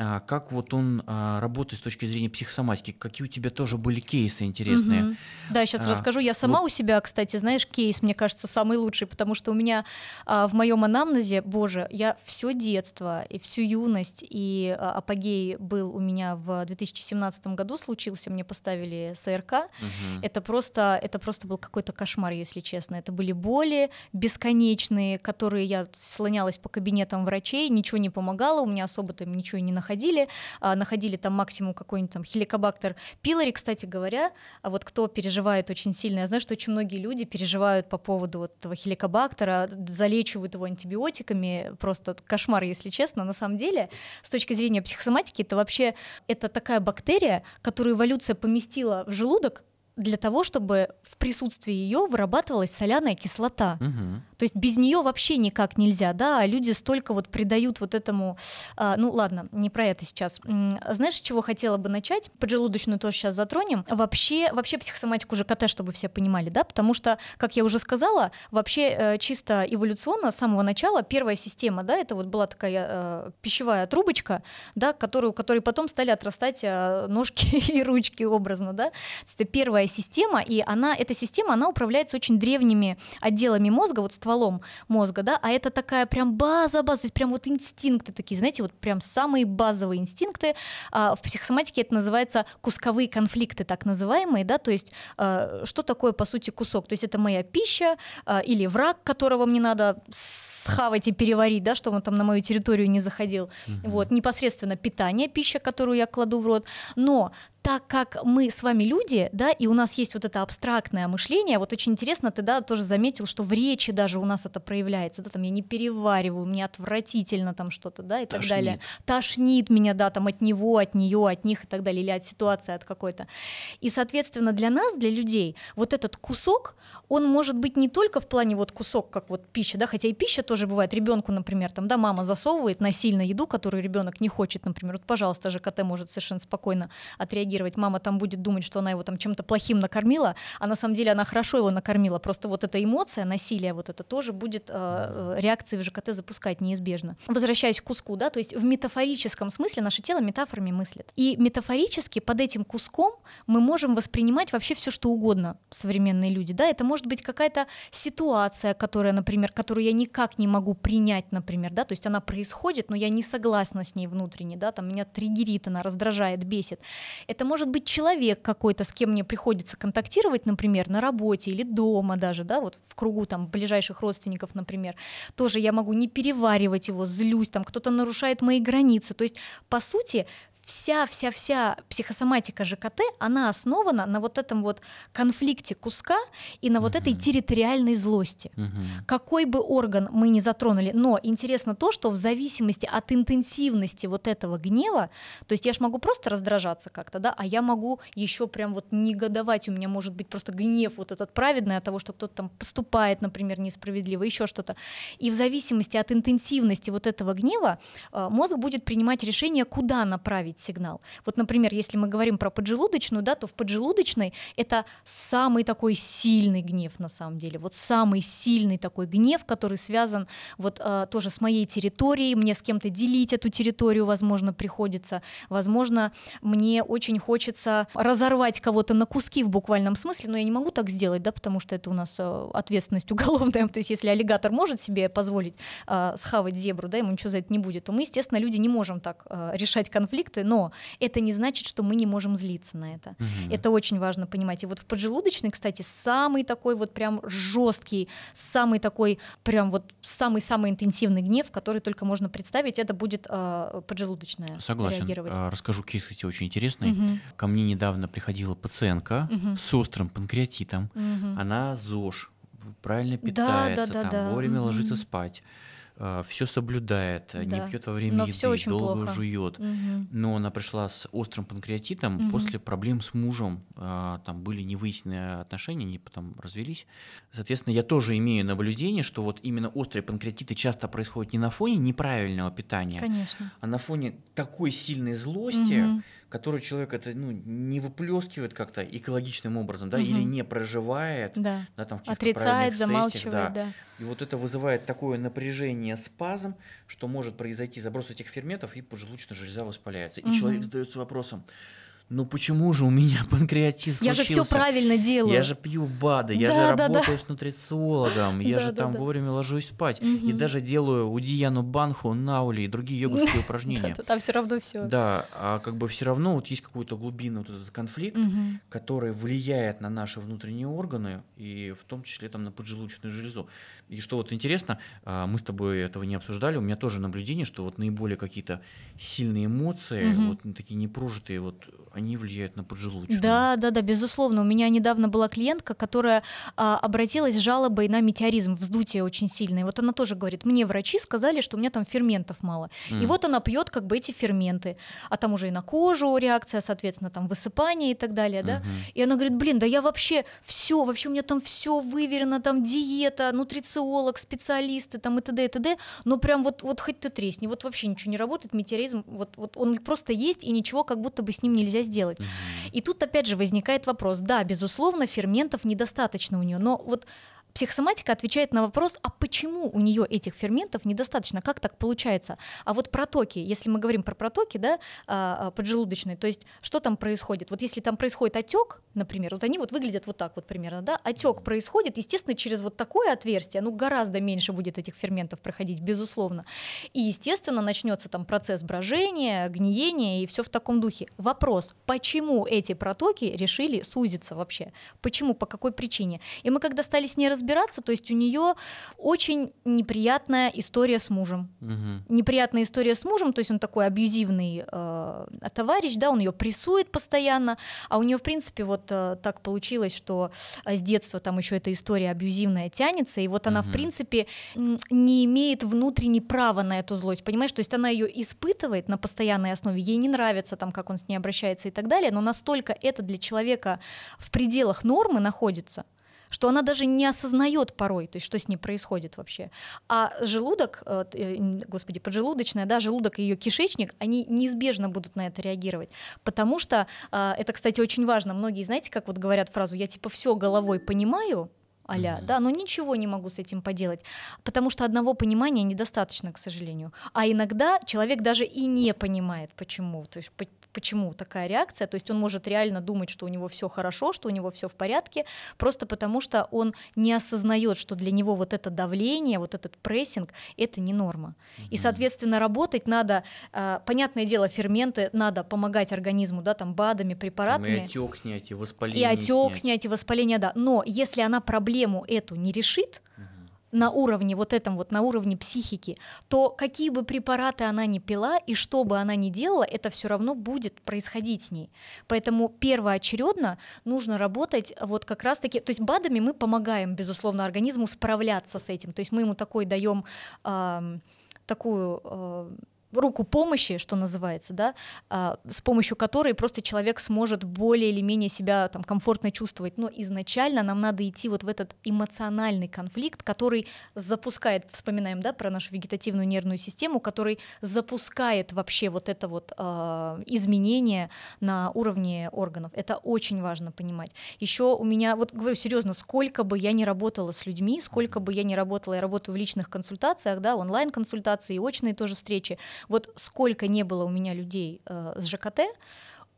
А, как вот он а, работает с точки зрения психосоматики? Какие у тебя тоже были кейсы интересные? Угу. Да, сейчас а, расскажу. Я сама вот... у себя, кстати, знаешь, кейс, мне кажется, самый лучший, потому что у меня а, в моем анамнезе, боже, я все детство и всю юность, и а, апогей был у меня в 2017 году случился, мне поставили СРК. Угу. Это просто, это просто был какой-то кошмар, если честно. Это были боли бесконечные которые я слонялась по кабинетам врачей, ничего не помогало, у меня особо там ничего не находили. А, находили там максимум какой-нибудь там хеликобактер пилори, кстати говоря. А вот кто переживает очень сильно, я знаю, что очень многие люди переживают по поводу вот этого хеликобактера, залечивают его антибиотиками, просто кошмар, если честно. На самом деле, с точки зрения психосоматики, это вообще это такая бактерия, которую эволюция поместила в желудок, для того, чтобы в присутствии ее вырабатывалась соляная кислота. Угу. То есть без нее вообще никак нельзя, да, а люди столько вот придают вот этому, а, ну ладно, не про это сейчас. Знаешь, с чего хотела бы начать? Поджелудочную тоже сейчас затронем. Вообще, вообще психосоматику уже ЖКТ, чтобы все понимали, да, потому что, как я уже сказала, вообще э, чисто эволюционно с самого начала первая система, да, это вот была такая э, пищевая трубочка, да, которую, которой потом стали отрастать э, ножки *laughs* и ручки образно, да. То есть это первая система, и она, эта система, она управляется очень древними отделами мозга, вот стволом мозга, да, а это такая прям база, база, то есть прям вот инстинкты такие, знаете, вот прям самые базовые инстинкты. А, в психосоматике это называется кусковые конфликты, так называемые, да, то есть а, что такое, по сути, кусок? То есть это моя пища а, или враг, которого мне надо схавать и переварить, да, чтобы он там на мою территорию не заходил. Угу. Вот, непосредственно питание, пища, которую я кладу в рот. Но так как мы с вами люди, да, и у нас есть вот это абстрактное мышление, вот очень интересно, ты, да, тоже заметил, что в речи даже у нас это проявляется, да, там я не перевариваю, мне отвратительно там что-то, да, и Тошнит. так далее. Тошнит меня, да, там от него, от нее, от них и так далее, или от ситуации от какой-то. И, соответственно, для нас, для людей, вот этот кусок, он может быть не только в плане вот кусок, как вот пища, да, хотя и пища тоже тоже бывает, ребенку, например, там, да, мама засовывает насильно еду, которую ребенок не хочет, например, вот, пожалуйста, же ЖКТ может совершенно спокойно отреагировать, мама там будет думать, что она его там чем-то плохим накормила, а на самом деле она хорошо его накормила, просто вот эта эмоция, насилие, вот это тоже будет а, э, реакции в ЖКТ запускать неизбежно. Возвращаясь к куску, да, то есть в метафорическом смысле наше тело метафорами мыслит. И метафорически под этим куском мы можем воспринимать вообще все, что угодно современные люди, да, это может быть какая-то ситуация, которая, например, которую я никак не могу принять, например, да, то есть она происходит, но я не согласна с ней внутренне, да, там меня триггерит, она раздражает, бесит. Это может быть человек какой-то, с кем мне приходится контактировать, например, на работе или дома даже, да, вот в кругу там ближайших родственников, например, тоже я могу не переваривать его, злюсь, там кто-то нарушает мои границы, то есть по сути вся-вся-вся психосоматика ЖКТ, она основана на вот этом вот конфликте куска и на вот угу. этой территориальной злости. Угу. Какой бы орган мы ни затронули, но интересно то, что в зависимости от интенсивности вот этого гнева, то есть я ж могу просто раздражаться как-то, да, а я могу еще прям вот негодовать, у меня может быть просто гнев вот этот праведный от того, что кто-то там поступает, например, несправедливо, еще что-то. И в зависимости от интенсивности вот этого гнева э, мозг будет принимать решение, куда направить этот сигнал. Вот, например, если мы говорим про поджелудочную, да, то в поджелудочной это самый такой сильный гнев на самом деле, вот самый сильный такой гнев, который связан вот э, тоже с моей территорией, мне с кем-то делить эту территорию, возможно, приходится, возможно, мне очень хочется разорвать кого-то на куски в буквальном смысле, но я не могу так сделать, да, потому что это у нас э, ответственность *laughs* уголовная, то есть если аллигатор может себе позволить э, схавать зебру, да, ему ничего за это не будет, то мы, естественно, люди не можем так э, решать конфликты, но это не значит, что мы не можем злиться на это. Угу. Это очень важно понимать. И вот в поджелудочной, кстати, самый такой вот прям жесткий, самый такой прям вот самый-самый интенсивный гнев, который только можно представить, это будет э, поджелудочная. Согласен. Реагировать. А, расскажу кейс, кстати, очень интересный. Угу. Ко мне недавно приходила пациентка угу. с острым панкреатитом. Угу. Она ЗОЖ правильно питается, да, да, да, там, да. вовремя mm-hmm. ложится спать. А, все соблюдает, а, да. не пьет во время Но еды, очень долго жует. Угу. Но она пришла с острым панкреатитом угу. после проблем с мужем. А, там были невыясненные отношения, они потом развелись. Соответственно, я тоже имею наблюдение, что вот именно острые панкреатиты часто происходят не на фоне неправильного питания, Конечно. а на фоне такой сильной злости. Угу которую человек это ну, не выплескивает как-то экологичным образом, да, угу. или не проживает, да, да там отрицает, замалчивает, да. да. И вот это вызывает такое напряжение, спазм, что может произойти заброс этих ферментов и поджелудочная железа воспаляется. И угу. человек задается вопросом: ну почему же у меня *laughs* панкреатит Я же все правильно делаю. Я же пью БАДы, да, я же да, работаю да. с нутрициологом, я же там вовремя ложусь спать. Угу. И даже делаю удияну банху, наули и другие йогурские *laughs* упражнения. Там все равно все. Да, а как бы все равно вот есть какой-то глубинный вот этот конфликт, который влияет на наши внутренние органы, и в том числе там на поджелудочную железу. И что вот интересно, а, мы с тобой этого не обсуждали, у меня тоже наблюдение, что вот наиболее какие-то сильные эмоции, вот такие непружитые, вот они влияют на поджелудочную. Да, да, да, безусловно. У меня недавно была клиентка, которая а, обратилась с жалобой на метеоризм, вздутие очень сильное. Вот она тоже говорит, мне врачи сказали, что у меня там ферментов мало. Mm. И вот она пьет как бы эти ферменты, а там уже и на кожу реакция, соответственно, там высыпание и так далее, да. Mm-hmm. И она говорит, блин, да я вообще все, вообще у меня там все выверено, там диета, нутрициолог, специалисты, там и т.д. и т.д. Но прям вот, вот хоть ты тресни, вот вообще ничего не работает, метеоризм, вот, вот он просто есть и ничего как будто бы с ним нельзя сделать. Mm-hmm. И тут опять же возникает вопрос, да, безусловно, ферментов недостаточно у нее, но вот психосоматика отвечает на вопрос, а почему у нее этих ферментов недостаточно, как так получается. А вот протоки, если мы говорим про протоки, да, а, а, поджелудочные, то есть что там происходит? Вот если там происходит отек, например, вот они вот выглядят вот так вот примерно, да, отек происходит, естественно, через вот такое отверстие, ну гораздо меньше будет этих ферментов проходить, безусловно. И, естественно, начнется там процесс брожения, гниения и все в таком духе. Вопрос, почему эти протоки решили сузиться вообще? Почему, по какой причине? И мы когда стали с ней разбираться, разбираться. То есть у нее очень неприятная история с мужем. Угу. Неприятная история с мужем, то есть он такой абьюзивный э, товарищ, да, он ее прессует постоянно, а у нее, в принципе, вот э, так получилось, что э, с детства там еще эта история абьюзивная тянется, и вот она, угу. в принципе, не имеет внутренней права на эту злость, понимаешь? То есть она ее испытывает на постоянной основе, ей не нравится там, как он с ней обращается и так далее, но настолько это для человека в пределах нормы находится, что она даже не осознает порой, то есть что с ней происходит вообще. А желудок, э, э, господи, поджелудочная, да, желудок и ее кишечник, они неизбежно будут на это реагировать, потому что а, это, кстати, очень важно. Многие, знаете, как вот говорят фразу, я типа все головой понимаю, Аля, mm-hmm. да, но ничего не могу с этим поделать, потому что одного понимания недостаточно, к сожалению. А иногда человек даже и не понимает, почему, то есть почему такая реакция, то есть он может реально думать, что у него все хорошо, что у него все в порядке, просто потому что он не осознает, что для него вот это давление, вот этот прессинг, это не норма. Mm-hmm. И, соответственно, работать надо, э, понятное дело, ферменты, надо помогать организму, да, там, БАДами, препаратами. Там и отек снять, и воспаление И отек снять, и воспаление, да. Но если она проблема проблему эту не решит, на уровне вот этом вот, на уровне психики, то какие бы препараты она ни пила и что бы она ни делала, это все равно будет происходить с ней. Поэтому первоочередно нужно работать вот как раз-таки, то есть БАДами мы помогаем, безусловно, организму справляться с этим, то есть мы ему такой даем э, такую э, руку помощи, что называется, да, а, с помощью которой просто человек сможет более или менее себя там комфортно чувствовать. Но изначально нам надо идти вот в этот эмоциональный конфликт, который запускает, вспоминаем, да, про нашу вегетативную нервную систему, который запускает вообще вот это вот а, изменение на уровне органов. Это очень важно понимать. Еще у меня, вот говорю серьезно, сколько бы я ни работала с людьми, сколько бы я ни работала, я работаю в личных консультациях, да, онлайн-консультации, очные тоже встречи, вот сколько не было у меня людей э, с ЖКТ,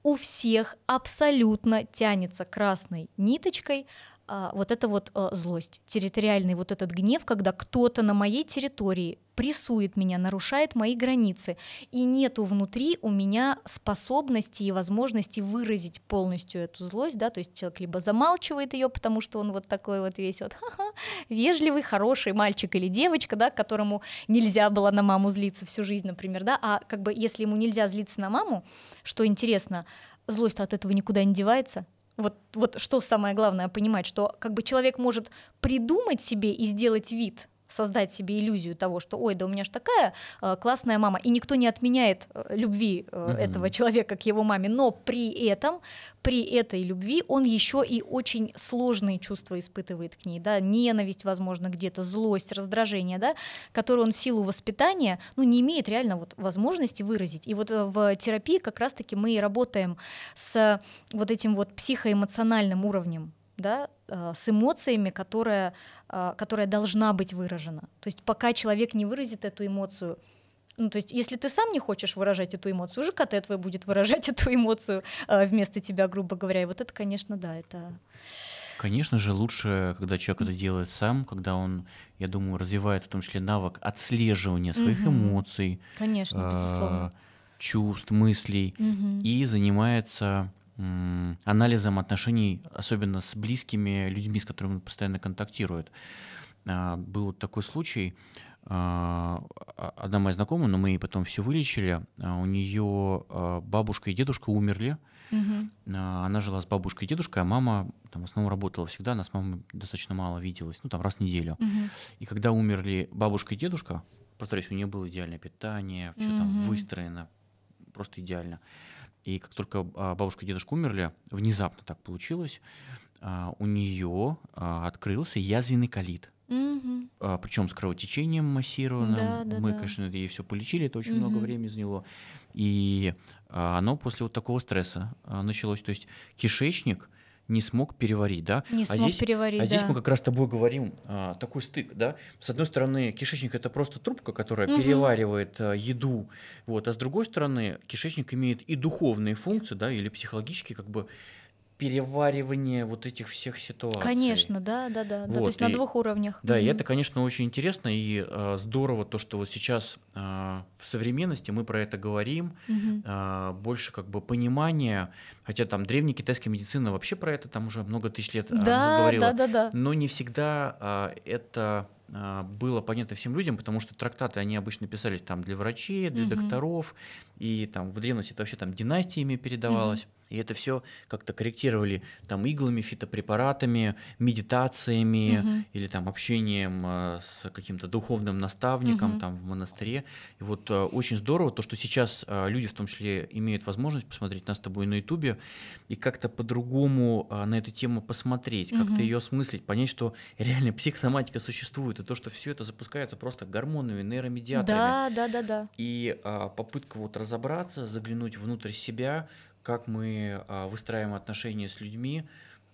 у всех абсолютно тянется красной ниточкой а, вот эта вот а, злость, территориальный вот этот гнев, когда кто-то на моей территории прессует меня, нарушает мои границы, и нету внутри у меня способности и возможности выразить полностью эту злость, да, то есть человек либо замалчивает ее, потому что он вот такой вот весь вот ха-ха, вежливый, хороший мальчик или девочка, да, которому нельзя было на маму злиться всю жизнь, например, да, а как бы если ему нельзя злиться на маму, что интересно, злость от этого никуда не девается, вот, вот что самое главное понимать, что как бы человек может придумать себе и сделать вид, создать себе иллюзию того, что, ой, да у меня же такая э, классная мама, и никто не отменяет э, любви э, этого человека к его маме, но при этом, при этой любви он еще и очень сложные чувства испытывает к ней, да, ненависть, возможно, где-то, злость, раздражение, да, которую он в силу воспитания, ну, не имеет реально вот возможности выразить. И вот в терапии как раз-таки мы и работаем с вот этим вот психоэмоциональным уровнем да, э, с эмоциями, которая, э, которая должна быть выражена. То есть пока человек не выразит эту эмоцию, ну, то есть, если ты сам не хочешь выражать эту эмоцию, уже коте твой будет выражать *laughs* эту эмоцию э, вместо тебя, грубо говоря. И вот это, конечно, да, это... Конечно же, лучше, когда человек это делает сам, когда он, я думаю, развивает в том числе навык отслеживания своих угу. эмоций, конечно, безусловно. чувств, мыслей угу. и занимается анализом отношений, особенно с близкими людьми, с которыми он постоянно контактирует. А, был такой случай, а, а, одна моя знакомая, но мы ее потом все вылечили, у нее бабушка и дедушка умерли, угу. она жила с бабушкой и дедушкой, а мама там в основном работала всегда, она с мамой достаточно мало виделась, ну там раз в неделю. Угу. И когда умерли бабушка и дедушка, повторюсь, у нее было идеальное питание, все угу. там выстроено, просто идеально. И как только а, бабушка и дедушка умерли, внезапно так получилось, а, у нее а, открылся язвенный колит. Угу. Причем с кровотечением массированным. Да, да, Мы, да. конечно, ей все полечили, это очень угу. много времени заняло. И оно после вот такого стресса началось. То есть кишечник не смог переварить, да? Не а смог здесь, переварить, А да. здесь мы как раз с тобой говорим а, такой стык, да? С одной стороны, кишечник — это просто трубка, которая угу. переваривает а, еду, вот, а с другой стороны, кишечник имеет и духовные функции, да, или психологические, как бы, переваривание вот этих всех ситуаций. Конечно, да, да, да. Вот, да то есть и, на двух уровнях. Да, mm-hmm. и это, конечно, очень интересно и э, здорово то, что вот сейчас э, в современности мы про это говорим, mm-hmm. э, больше как бы понимания, хотя там древняя китайская медицина вообще про это там уже много тысяч лет да, говорила, да, да, да. но не всегда э, это было понятно всем людям, потому что трактаты они обычно писались там для врачей, для угу. докторов, и там в древности это вообще там династиями передавалось. Угу. И это все как-то корректировали там иглами, фитопрепаратами, медитациями угу. или там общением э, с каким-то духовным наставником угу. там в монастыре. И вот э, очень здорово то, что сейчас э, люди в том числе имеют возможность посмотреть нас с тобой на ютубе и как-то по-другому на эту тему посмотреть, как-то ее осмыслить, понять, что реально психосоматика существует, и то, что все это запускается просто гормонами, нейромедиаторами. Да, да, да, да. И попытка вот разобраться, заглянуть внутрь себя, как мы а, выстраиваем отношения с людьми,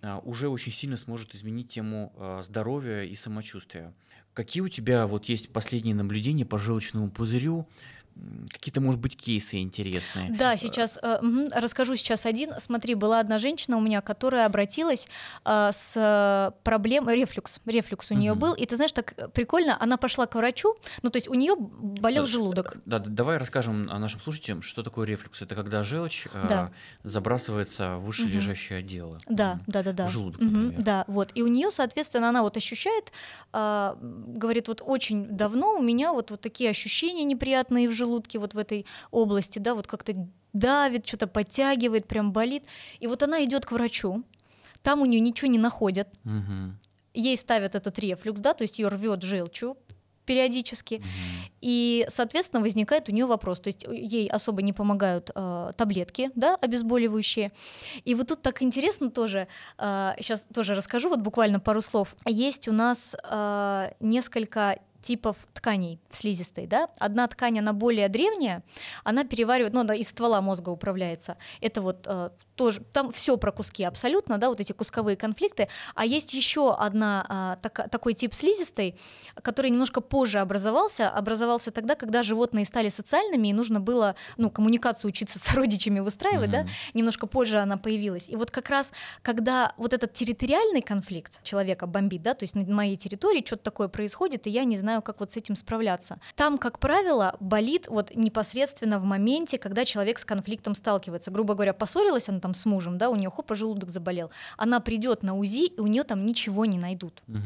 а, уже очень сильно сможет изменить тему а, здоровья и самочувствия. Какие у тебя вот есть последние наблюдения по желчному пузырю? какие-то, может быть, кейсы интересные. Да, сейчас э, расскажу сейчас один. Смотри, была одна женщина у меня, которая обратилась э, с э, проблемой рефлюкс. Рефлюкс у нее угу. был, и ты знаешь, так э, прикольно, она пошла к врачу, ну то есть у нее болел да, желудок. Э, да, да, давай расскажем нашим слушателям, что такое рефлюкс. Это когда желчь э, да. забрасывается в вышележащее угу. отдело. Да, да, да, да. В желудок, угу, Да, вот. И у нее, соответственно, она вот ощущает, э, говорит, вот очень давно у меня вот вот такие ощущения неприятные в желудке желудке, вот в этой области, да, вот как-то давит, что-то подтягивает, прям болит. И вот она идет к врачу, там у нее ничего не находят. Угу. Ей ставят этот рефлюкс, да, то есть ее рвет желчью периодически. mm И, соответственно, возникает у нее вопрос. То есть ей особо не помогают э, таблетки, да, обезболивающие. И вот тут так интересно тоже, э, а, сейчас тоже расскажу, вот буквально пару слов. Есть у нас э, несколько типов тканей в слизистой. Да? Одна ткань, она более древняя, она переваривает, ну, она из ствола мозга управляется. Это вот э, тоже, там все про куски абсолютно, да, вот эти кусковые конфликты. А есть еще одна, э, а, так, такой тип слизистой, который немножко позже образовался, образовался тогда, когда животные стали социальными, и нужно было, ну, коммуникацию учиться *laughs* с сородичами выстраивать, mm-hmm. да, немножко позже она появилась. И вот как раз, когда вот этот территориальный конфликт человека бомбит, да, то есть на моей территории что-то такое происходит, и я не знаю, знаю, как вот с этим справляться. Там, как правило, болит вот непосредственно в моменте, когда человек с конфликтом сталкивается. Грубо говоря, поссорилась она там с мужем, да, у нее хопа желудок заболел. Она придет на УЗИ, и у нее там ничего не найдут. Угу.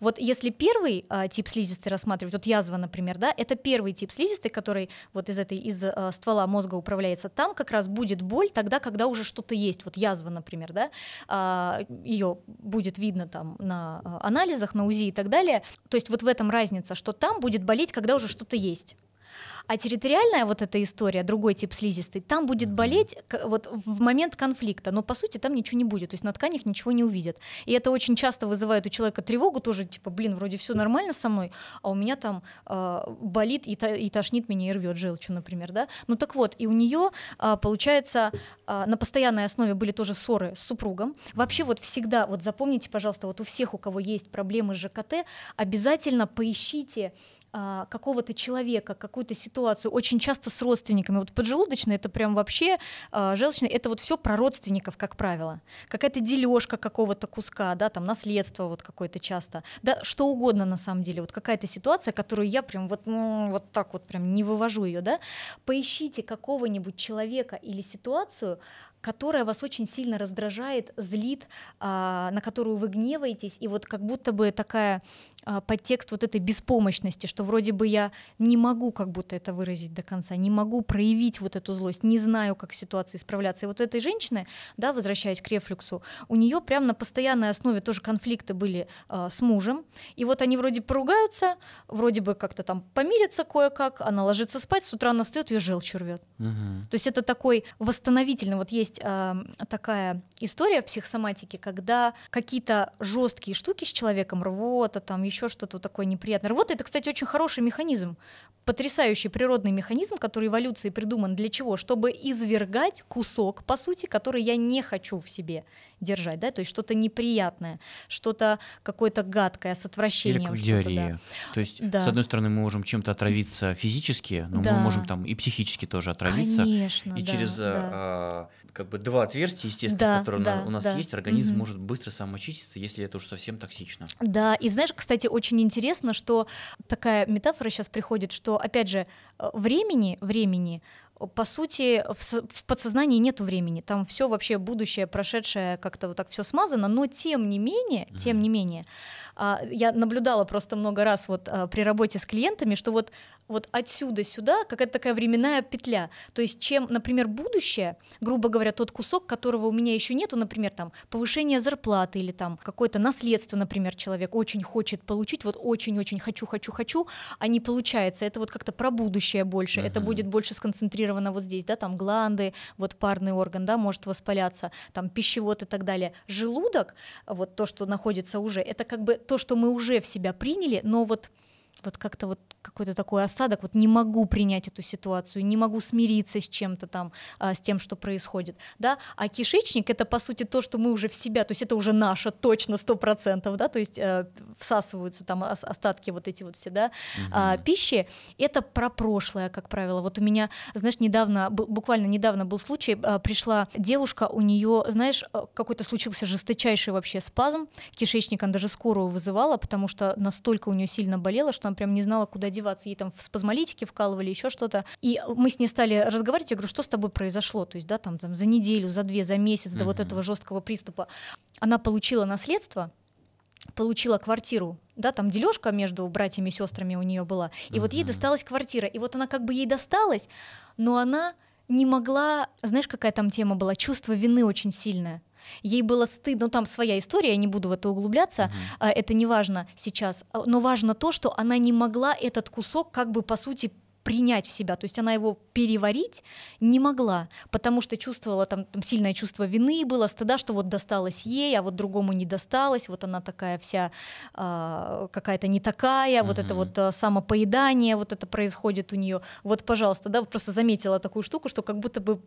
Вот если первый э, тип слизистой рассматривать, вот язва, например, да, это первый тип слизистой, который вот из этой из э, ствола мозга управляется, там как раз будет боль тогда, когда уже что-то есть, вот язва, например, да, э, а, ее будет видно там на анализах, на УЗИ и так далее. То есть вот в этом разница, что там будет болеть, когда уже что-то есть. А территориальная вот эта история, другой тип слизистой, там будет болеть вот в момент конфликта, но по сути там ничего не будет, то есть на тканях ничего не увидят. И это очень часто вызывает у человека тревогу тоже, типа, блин, вроде все нормально со мной, а у меня там э, болит и, та, и тошнит меня и рвет желчью например, да. Ну так вот, и у нее э, а, получается э, на постоянной основе были тоже ссоры с супругом. Вообще вот всегда, вот запомните, пожалуйста, вот у всех, у кого есть проблемы с ЖКТ, обязательно поищите а, какого-то человека, какую-то ситуацию, очень часто с родственниками. Вот поджелудочные это прям вообще а, это вот все про родственников, как правило. Какая-то дележка какого-то куска, да, там наследство вот какое-то часто, да, что угодно на самом деле. Вот какая-то ситуация, которую я прям вот, ну, вот так вот прям не вывожу ее, да. Поищите какого-нибудь человека или ситуацию, которая вас очень сильно раздражает, злит, а, на которую вы гневаетесь, и вот как будто бы такая а, подтекст вот этой беспомощности, что вроде бы я не могу как будто это выразить до конца, не могу проявить вот эту злость, не знаю, как с ситуацией справляться. И вот этой женщины, да, возвращаясь к рефлюксу, у нее прям на постоянной основе тоже конфликты были а, с мужем, и вот они вроде поругаются, вроде бы как-то там помирятся кое-как, она ложится спать, с утра она встает, ее желчь рвет. Угу. То есть это такой восстановительный, вот есть есть э, такая история в психосоматике, когда какие-то жесткие штуки с человеком, рвота, там еще что-то такое неприятное. Рвота это, кстати, очень хороший механизм, потрясающий природный механизм, который эволюцией придуман для чего? Чтобы извергать кусок, по сути, который я не хочу в себе держать, да, то есть что-то неприятное, что-то какое-то гадкое, с отвращением. Или диарея. Да. То есть, да. с одной стороны, мы можем чем-то отравиться физически, но да. мы можем там и психически тоже отравиться. Конечно, и да, через э, да. А, как бы два отверстия, естественно, да, которые да, у нас да. есть, организм угу. может быстро самоочиститься, если это уж совсем токсично. Да, и знаешь, кстати, очень интересно, что такая метафора сейчас приходит, что, опять же, э, времени, времени по сути, в, подсознании нет времени. Там все вообще будущее, прошедшее, как-то вот так все смазано. Но тем не менее, mm-hmm. тем не менее, а, я наблюдала просто много раз вот а, при работе с клиентами, что вот вот отсюда сюда какая-то такая временная петля. То есть чем, например, будущее, грубо говоря, тот кусок, которого у меня еще нету, например, там повышение зарплаты или там какое-то наследство, например, человек очень хочет получить, вот очень-очень хочу, хочу, хочу, а не получается. Это вот как-то про будущее больше. Mm-hmm. Это будет больше сконцентрировано зафиксировано вот здесь, да, там гланды, вот парный орган, да, может воспаляться, там пищевод и так далее. Желудок, вот то, что находится уже, это как бы то, что мы уже в себя приняли, но вот вот как-то вот какой-то такой осадок, вот не могу принять эту ситуацию, не могу смириться с чем-то там, а, с тем, что происходит, да, а кишечник это по сути то, что мы уже в себя, то есть это уже наше точно, сто процентов, да, то есть э, всасываются там остатки вот эти вот все, да, угу. пищи, это про прошлое, как правило, вот у меня, знаешь, недавно, буквально недавно был случай, а, пришла девушка, у нее, знаешь, э, какой-то случился жесточайший вообще спазм кишечник она даже скорую вызывала, потому что настолько у нее сильно болело, что что она прям не знала, куда деваться. Ей там в спазмолитике вкалывали, еще что-то. И мы с ней стали разговаривать. Я говорю, что с тобой произошло? То есть, да, там, там за неделю, за две, за месяц до вот этого жесткого приступа. Она получила наследство, получила квартиру, да, там дележка между братьями и сестрами у нее была, и вот ей досталась квартира, и вот она как бы ей досталась, но она не могла, знаешь, какая там тема была, чувство вины очень сильное. Ей было стыдно, ну там своя история, я не буду в это углубляться, mm это не важно сейчас, а, но важно то, что она не могла этот кусок как бы по сути принять в себя, то есть она его переварить не могла, потому что чувствовала там, там сильное чувство вины было, стыда, что вот досталось ей, а вот другому не досталось, вот она такая вся э, какая-то не такая, mm-hmm. вот это вот э, самопоедание, вот это происходит у нее. Вот, пожалуйста, да, просто заметила такую штуку, что как будто бы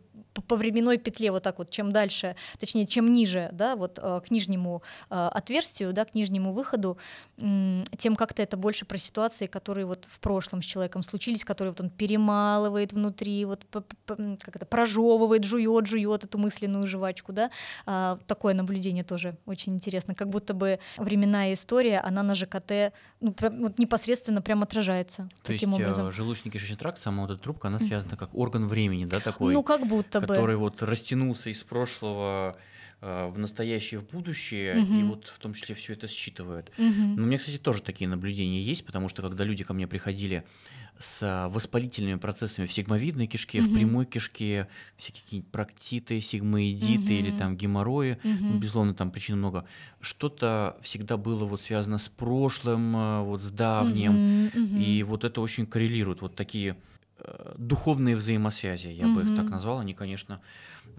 по временной петле вот так вот, чем дальше, точнее, чем ниже, да, вот э, к нижнему э, отверстию, да, к нижнему выходу, э, тем как-то это больше про ситуации, которые вот в прошлом с человеком случились, которые который вот он перемалывает внутри, вот как это, прожевывает, жует, жует эту мысленную жвачку, да, а, такое наблюдение тоже очень интересно, как будто бы временная история, она на ЖКТ ну, прям, вот непосредственно прям отражается То таким есть, э, образом. желудочно-кишечный тракт, сама вот эта трубка, она связана как орган времени, да, такой? Ну, как будто который бы. Который вот растянулся из прошлого э, в настоящее, в будущее, угу. и вот в том числе все это считывают. Угу. Но у меня, кстати, тоже такие наблюдения есть, потому что когда люди ко мне приходили с э, воспалительными процессами в сигмовидной кишке, угу. в прямой кишке, всякие какие-нибудь проктиты, сигмоидиты угу. или там геморрои, угу. ну, безусловно, там причин много. Что-то всегда было вот связано с прошлым, э, вот с давним, угу. Угу. и вот это очень коррелирует, вот такие э, духовные взаимосвязи, я угу. бы их так назвал, они, конечно,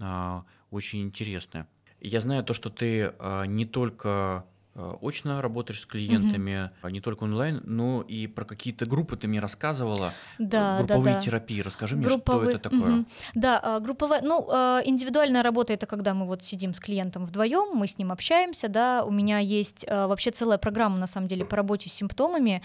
э, очень интересны. Я знаю то, что ты э, не только Э, очно работаешь с клиентами, угу. не только онлайн, но и про какие-то группы ты мне рассказывала, э, да, групповые да, да. терапии. Расскажи мне, групповые, что это такое. Угу. Да, э, групповая, ну, индивидуальная работа это когда мы вот сидим с клиентом вдвоем, мы с ним общаемся, да, у меня есть вообще целая программа, на самом деле, по работе с симптомами,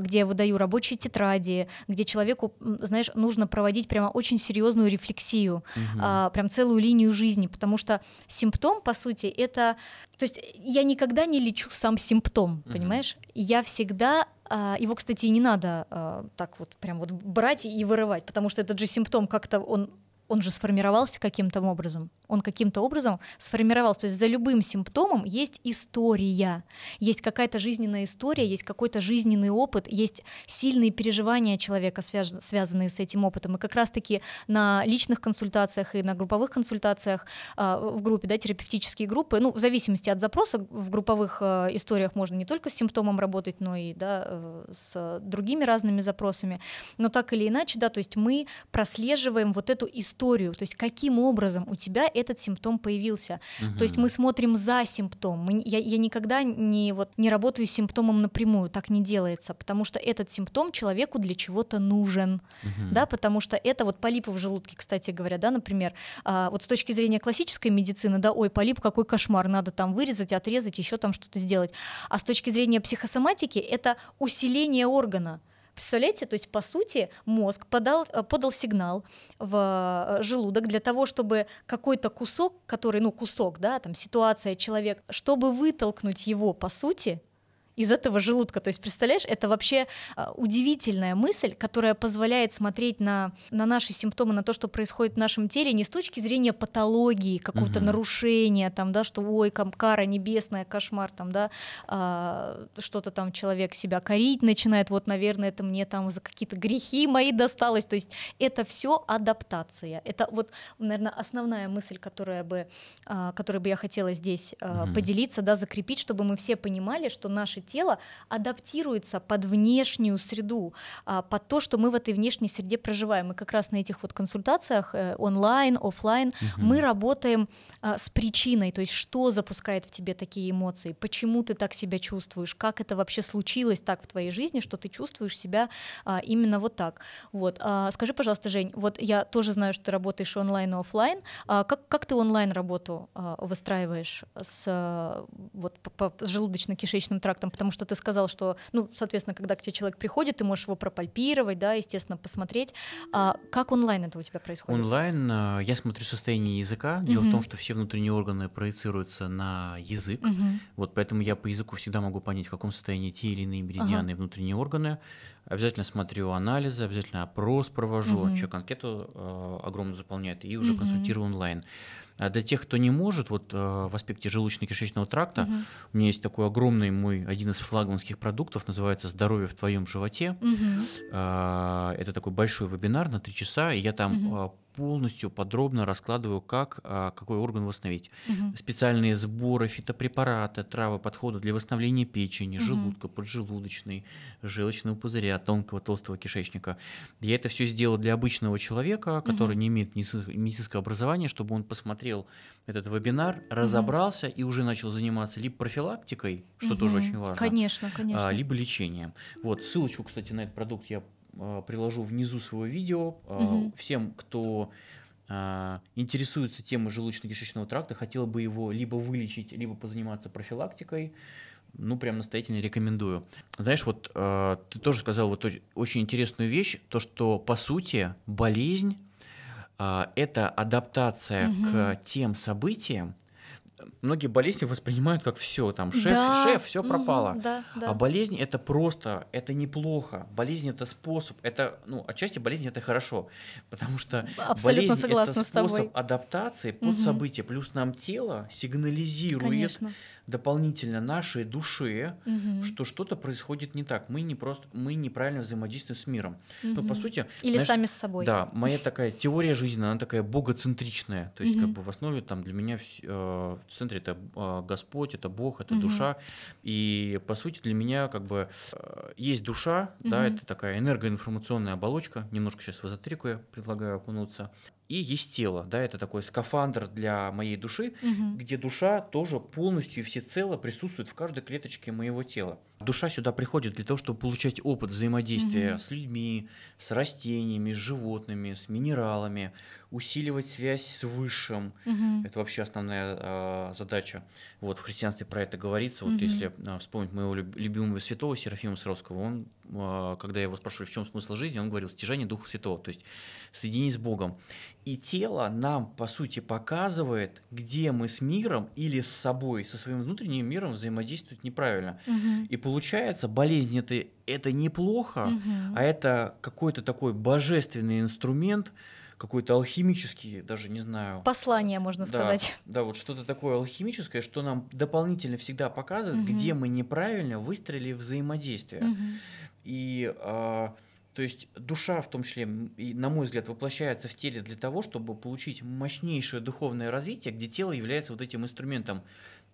где я выдаю рабочие тетради, где человеку, знаешь, нужно проводить прямо очень серьезную рефлексию, угу. прям целую линию жизни, потому что симптом, по сути, это, то есть я никогда не не лечу сам симптом, mm-hmm. понимаешь? Я всегда а, его, кстати, и не надо а, так вот прям вот брать и вырывать, потому что этот же симптом как-то он он же сформировался каким-то образом. Он каким-то образом сформировался. То есть за любым симптомом есть история, есть какая-то жизненная история, есть какой-то жизненный опыт, есть сильные переживания человека, связанные с этим опытом. И как раз-таки на личных консультациях и на групповых консультациях а, в группе, да, терапевтические группы, ну, в зависимости от запроса, в групповых а, историях можно не только с симптомом работать, но и да, э, с другими разными запросами. Но так или иначе, да, то есть мы прослеживаем вот эту историю историю, то есть каким образом у тебя этот симптом появился. Угу. То есть мы смотрим за симптом. Мы, я, я никогда не, вот, не работаю с симптомом напрямую, так не делается, потому что этот симптом человеку для чего-то нужен, угу. да, потому что это вот полипы в желудке, кстати говоря, да, например, а, вот с точки зрения классической медицины, да, ой, полип, какой кошмар, надо там вырезать, отрезать, еще там что-то сделать. А с точки зрения психосоматики это усиление органа. Представляете, то есть, по сути, мозг подал, э, подал сигнал в э, желудок для того, чтобы какой-то кусок, который, ну, кусок, да, там, ситуация, человек, чтобы вытолкнуть его, по сути, из этого желудка. То есть, представляешь, это вообще а, удивительная мысль, которая позволяет смотреть на, на наши симптомы, на то, что происходит в нашем теле, не с точки зрения патологии, какого-то угу. нарушения, там, да, что ой, камкара небесная, кошмар, там, да, а, что-то там человек себя корить начинает, вот, наверное, это мне там за какие-то грехи мои досталось. То есть это все адаптация. Это вот, наверное, основная мысль, которая бы, а, которой бы я хотела здесь а, угу. поделиться, да, закрепить, чтобы мы все понимали, что наши тело адаптируется под внешнюю среду, а, под то, что мы в этой внешней среде проживаем. И как раз на этих вот консультациях э, онлайн, офлайн угу. мы работаем а, с причиной, то есть что запускает в тебе такие эмоции, почему ты так себя чувствуешь, как это вообще случилось так в твоей жизни, что ты чувствуешь себя а, именно вот так. Вот. Скажи, пожалуйста, Жень, вот я тоже знаю, что ты работаешь онлайн и офлайн. Как, как ты онлайн работу выстраиваешь с, вот, по, по, с желудочно-кишечным трактом? потому что ты сказал, что, ну, соответственно, когда к тебе человек приходит, ты можешь его пропальпировать, да, естественно, посмотреть. А как онлайн это у тебя происходит? Онлайн э, я смотрю состояние языка. Дело угу. в том, что все внутренние органы проецируются на язык, угу. вот поэтому я по языку всегда могу понять, в каком состоянии те или иные меридианы ага. и внутренние органы. Обязательно смотрю анализы, обязательно опрос провожу, угу. человек анкету э, огромную заполняет и уже угу. консультирую онлайн. А для тех, кто не может, вот э, в аспекте желудочно-кишечного тракта, угу. у меня есть такой огромный мой, один из флагманских продуктов, называется «Здоровье в твоем животе». Угу. Это такой большой вебинар на три часа, и я там угу полностью подробно раскладываю, как, а, какой орган восстановить. Угу. Специальные сборы, фитопрепараты, травы, подходы для восстановления печени, угу. желудка, поджелудочной, желчного пузыря, тонкого толстого кишечника. Я это все сделал для обычного человека, который угу. не имеет медицинского образования, чтобы он посмотрел этот вебинар, разобрался и уже начал заниматься либо профилактикой, что тоже очень важно, конечно, а, конечно. либо лечением. Вот, ссылочку, кстати, на этот продукт я а, приложу внизу своего видео. Угу. Всем, кто а, интересуется темой желудочно-кишечного тракта, хотел бы его либо вылечить, либо позаниматься профилактикой, ну, прям настоятельно рекомендую. Знаешь, вот ты тоже сказал вот очень интересную вещь, то, что, по сути, болезнь это адаптация угу. к тем событиям, многие болезни воспринимают как все, там шеф, да. шеф, все угу, пропало. Да, да. А болезнь это просто, это неплохо. Болезнь это способ, это, ну, отчасти болезнь это хорошо, потому что Абсолютно болезнь это способ адаптации под угу. события. Плюс нам тело сигнализирует. Конечно дополнительно нашей душе, угу. что что-то происходит не так. Мы не просто, мы неправильно взаимодействуем с миром. Угу. Ну, по сути... Или знаешь, сами с собой. Да, моя такая теория жизни, она такая богоцентричная. То есть угу. как бы в основе там для меня в, э, в центре это э, Господь, это Бог, это угу. душа. И по сути для меня как бы э, есть душа, угу. да, это такая энергоинформационная оболочка. Немножко сейчас в эзотерику я предлагаю окунуться и есть тело, да, это такой скафандр для моей души, угу. где душа тоже полностью и всецело присутствует в каждой клеточке моего тела. Душа сюда приходит для того, чтобы получать опыт взаимодействия угу. с людьми, с растениями, с животными, с минералами усиливать связь с высшим. Угу. Это вообще основная э, задача. Вот в христианстве про это говорится. Вот угу. если э, вспомнить моего люб- любимого святого Серафима Саровского, он, э, когда его спрашивали, в чем смысл жизни, он говорил стяжение Духа Святого, то есть соединение с Богом. И тело нам, по сути, показывает, где мы с миром или с собой, со своим внутренним миром взаимодействовать неправильно. Угу. И получается, болезнь это, это неплохо, угу. а это какой-то такой божественный инструмент, какой-то алхимический, даже не знаю. Послание, можно да, сказать. Да, вот что-то такое алхимическое, что нам дополнительно всегда показывает, угу. где мы неправильно выстроили взаимодействие. Угу. И а, то есть душа, в том числе, и, на мой взгляд, воплощается в теле для того, чтобы получить мощнейшее духовное развитие, где тело является вот этим инструментом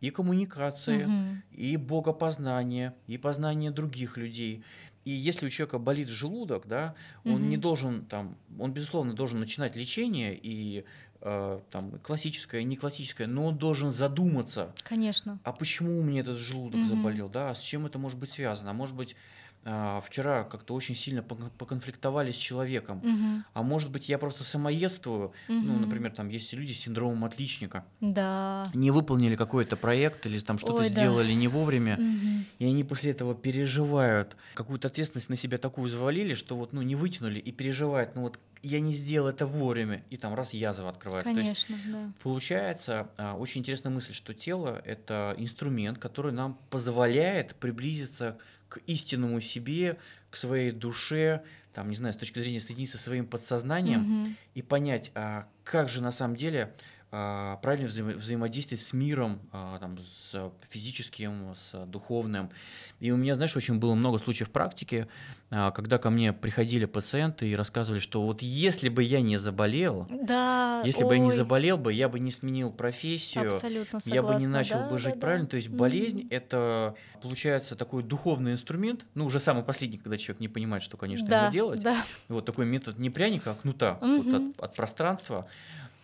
и коммуникации, угу. и богопознания, и познания других людей. И если у человека болит желудок, да, он угу. не должен там, он безусловно должен начинать лечение и э, там классическое, не классическое, но он должен задуматься. Конечно. А почему у меня этот желудок угу. заболел, да? А с чем это может быть связано? А может быть а, вчера как-то очень сильно поконфликтовали с человеком, угу. а может быть я просто самоедствую, угу. ну, например, там есть люди с синдромом отличника, да. не выполнили какой-то проект или там что-то Ой, сделали да. не вовремя, угу. и они после этого переживают, какую-то ответственность на себя такую завалили, что вот, ну, не вытянули и переживают, ну, вот я не сделал это вовремя, и там раз язва открывается. Конечно, То есть, да. Получается, а, очень интересная мысль, что тело – это инструмент, который нам позволяет приблизиться к истинному себе, к своей душе, там, не знаю, с точки зрения соединиться со своим подсознанием угу. и понять, а как же на самом деле а, правильное взаимо- взаимодействие с миром, а, там, с физическим, с духовным. И у меня, знаешь, очень было много случаев в практики, а, когда ко мне приходили пациенты и рассказывали, что вот если бы я не заболел, да, если ой. бы я не заболел бы, я бы не сменил профессию, Абсолютно согласна, я бы не начал да, бы жить да, правильно. Да. То есть болезнь mm-hmm. это получается такой духовный инструмент, ну уже самый последний, когда человек не понимает, что, конечно, да, ему делать. Да. Вот такой метод не пряника, а кнута mm-hmm. вот от, от пространства.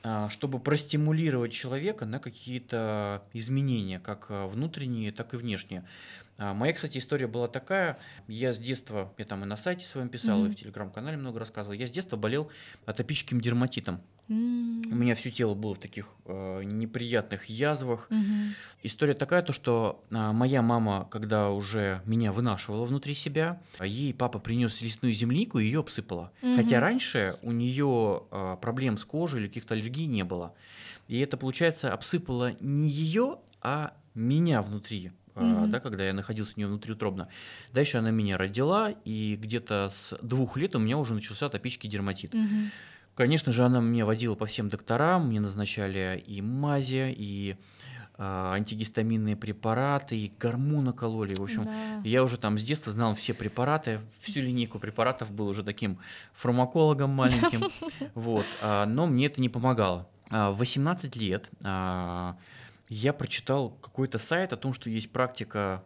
А, чтобы простимулировать человека на какие-то изменения, как а, внутренние, так и внешние. А моя, кстати, история была такая. Я с детства, я там и на сайте своем писал, mm-hmm. и в телеграм-канале много рассказывал. Я с детства болел атопическим дерматитом. Mm-hmm. У меня все тело было в таких э, неприятных язвах. Mm-hmm. История такая, то что э, моя мама, когда уже меня вынашивала внутри себя, а, ей папа принес лесную землянику и ее обсыпала. Mm-hmm. Хотя раньше у нее э, проблем с кожей или каких-то аллергий не было. И это, получается, обсыпало не ее, а меня внутри mm да, когда я находился у нее внутриутробно. Дальше она меня родила, и где-то с двух лет у меня уже начался атопический дерматит. mm Конечно же, она меня водила по всем докторам, мне назначали и мази, и э, антигистаминные препараты, и гормоны кололи. В общем, да. я уже там с детства знал все препараты, всю линейку препаратов был уже таким фармакологом маленьким. *laughs* Вот. А, но мне это не помогало. А, в 18 лет а, я прочитал какой-то сайт о том, что есть практика,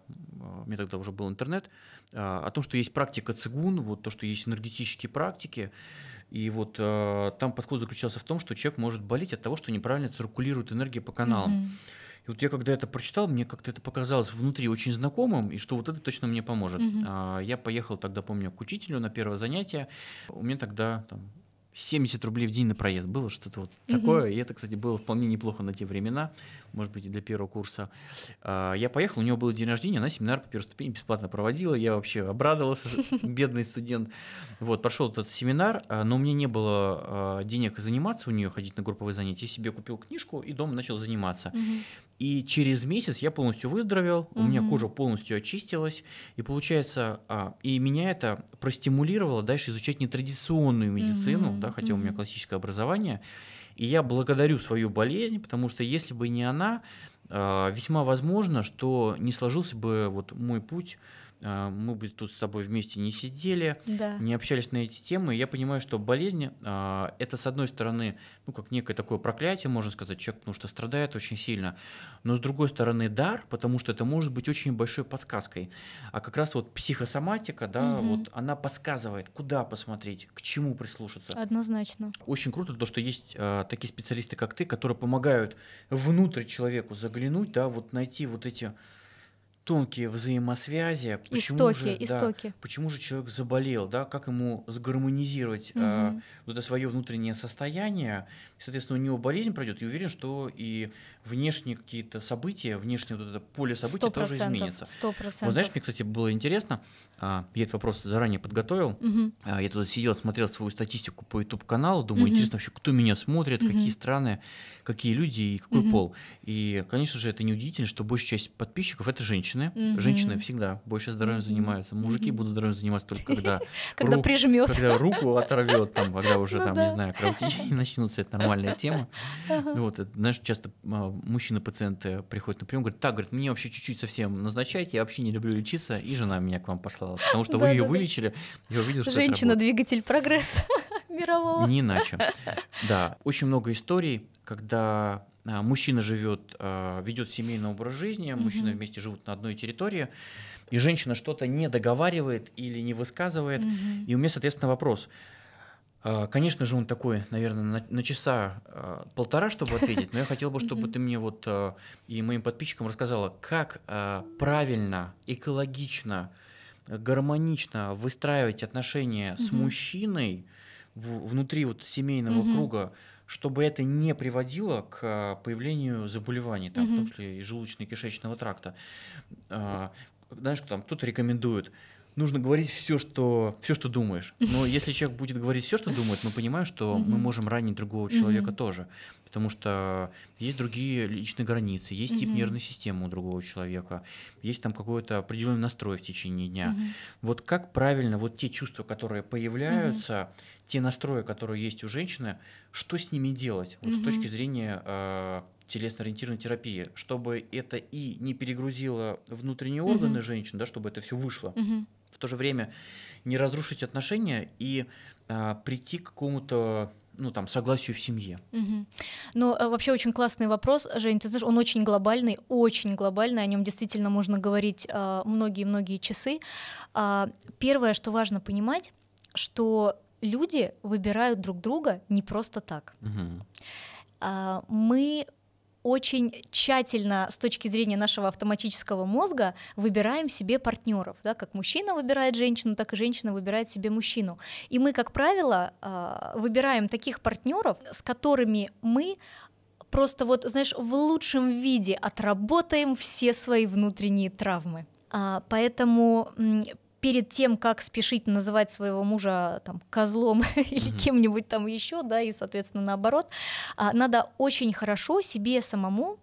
мне тогда уже был интернет, а, о том, что есть практика цигун, вот то, что есть энергетические практики, и вот а, там подход заключался в том, что человек может болеть от того, что неправильно циркулирует энергия по каналам. Угу. И вот я когда это прочитал, мне как-то это показалось внутри очень знакомым, и что вот это точно мне поможет. Угу. Я поехал тогда, помню, к учителю на первое занятие. У меня тогда там, 70 рублей в день на проезд было, что-то вот угу. такое. И это, кстати, было вполне неплохо на те времена, может быть, и для первого курса. А, я поехал, у него был день рождения, она семинар по первой ступени бесплатно проводила, я вообще обрадовался, *laughs* *laughs* бедный студент. Вот, прошел этот семинар, а, но у меня не было а, денег заниматься у нее, ходить на групповые занятия. Я себе купил книжку и дома начал заниматься. И через месяц я полностью выздоровел, угу. у меня кожа полностью очистилась. И получается, а, и меня это простимулировало дальше изучать нетрадиционную медицину, угу. да, хотя угу. у меня классическое образование. И я благодарю свою болезнь, потому что если бы не она, а, весьма возможно, что не сложился бы вот мой путь а, мы бы тут с тобой вместе не сидели, да. не общались на эти темы. Я понимаю, что болезнь а, это, с одной стороны, ну, как некое такое проклятие, можно сказать, человек, потому что страдает очень сильно, но с другой стороны, дар, потому что это может быть очень большой подсказкой. А как раз вот психосоматика, да, угу. вот она подсказывает, куда посмотреть, к чему прислушаться. Однозначно. Очень круто то, что есть а, такие специалисты, как ты, которые помогают внутрь человеку заглянуть, да, вот найти вот эти тонкие взаимосвязи. Почему истоки, же, истоки. Да, почему же человек заболел, да, как ему сгармонизировать угу. э, вот это свое внутреннее состояние. Соответственно, у него болезнь пройдет, и уверен, что и внешние какие-то события, внешнее вот это поле событий 100%, тоже изменится. 100%. Вот знаешь, мне, кстати, было интересно, а, я этот вопрос заранее подготовил. Угу. Я тут сидел, смотрел свою статистику по YouTube каналу, думаю, угу. интересно вообще, кто меня смотрит, угу. какие страны, какие люди и какой угу. пол. И, конечно же, это неудивительно, что большая часть подписчиков это женщины. Угу. Женщины всегда больше здоровьем угу. занимаются. Мужики угу. будут здоровьем заниматься только *laughs* когда когда прижмет, когда руку оторвет, там, когда уже ну там не знаю, кровотечение *laughs* начнутся, это нормальная тема. Вот, знаешь, часто а, мужчины-пациенты приходят на прием, говорят, так, говорит, мне вообще чуть-чуть совсем назначать, я вообще не люблю лечиться, и жена меня к вам послала стало. Потому что вы ее вылечили, я увидел, что Женщина-двигатель прогресса *laughs* мирового. Не иначе. Да. Очень много историй, когда а, мужчина живет, а, ведет семейный образ жизни, мужчины вместе живут на одной территории, и женщина что-то не договаривает или не высказывает, и у меня, соответственно, вопрос. А, конечно же, он такой, наверное, на, на часа э, полтора, чтобы ответить, но я хотел бы, чтобы ты мне вот э, и моим подписчикам рассказала, как э, правильно, экологично гармонично выстраивать отношения угу. с мужчиной в, внутри вот семейного угу. круга, чтобы это не приводило к а, появлению заболеваний, там, угу. в том числе и желудочно-кишечного тракта. А, знаешь, там кто-то рекомендует нужно говорить все, что, все, что думаешь. Но *laughs* если человек будет говорить все, что думает, мы понимаем, что мы можем ранить другого человека тоже. Потому что есть другие личные границы, есть тип нервной системы у другого человека, есть там какой-то определенный настрой в течение дня. Вот как правильно вот те чувства, которые появляются, те настрои, которые есть у женщины, что с ними делать? Вот с точки зрения э, телесно-ориентированной терапии, чтобы это и не перегрузило внутренние органы женщин, да, чтобы это все вышло в то же время не разрушить отношения и а, прийти к какому-то ну, там, согласию в семье. Угу. Ну, э, вообще очень классный вопрос, Жень, ты знаешь, он очень глобальный, очень глобальный, о нем действительно можно говорить а, многие-многие часы. А, первое, что важно понимать, что люди выбирают друг друга не просто так. Угу. мы очень тщательно с точки зрения нашего автоматического мозга выбираем себе партнеров, да, как мужчина выбирает женщину, так и женщина выбирает себе мужчину. И мы, как правило, а, выбираем таких партнеров, с которыми мы просто вот, знаешь, в лучшем виде отработаем все свои внутренние травмы. А, поэтому перед тем, как спешить называть своего мужа там, козлом *laughs* или mm-hmm. кем-нибудь там еще, да, и, соответственно, наоборот, а, надо очень хорошо себе самому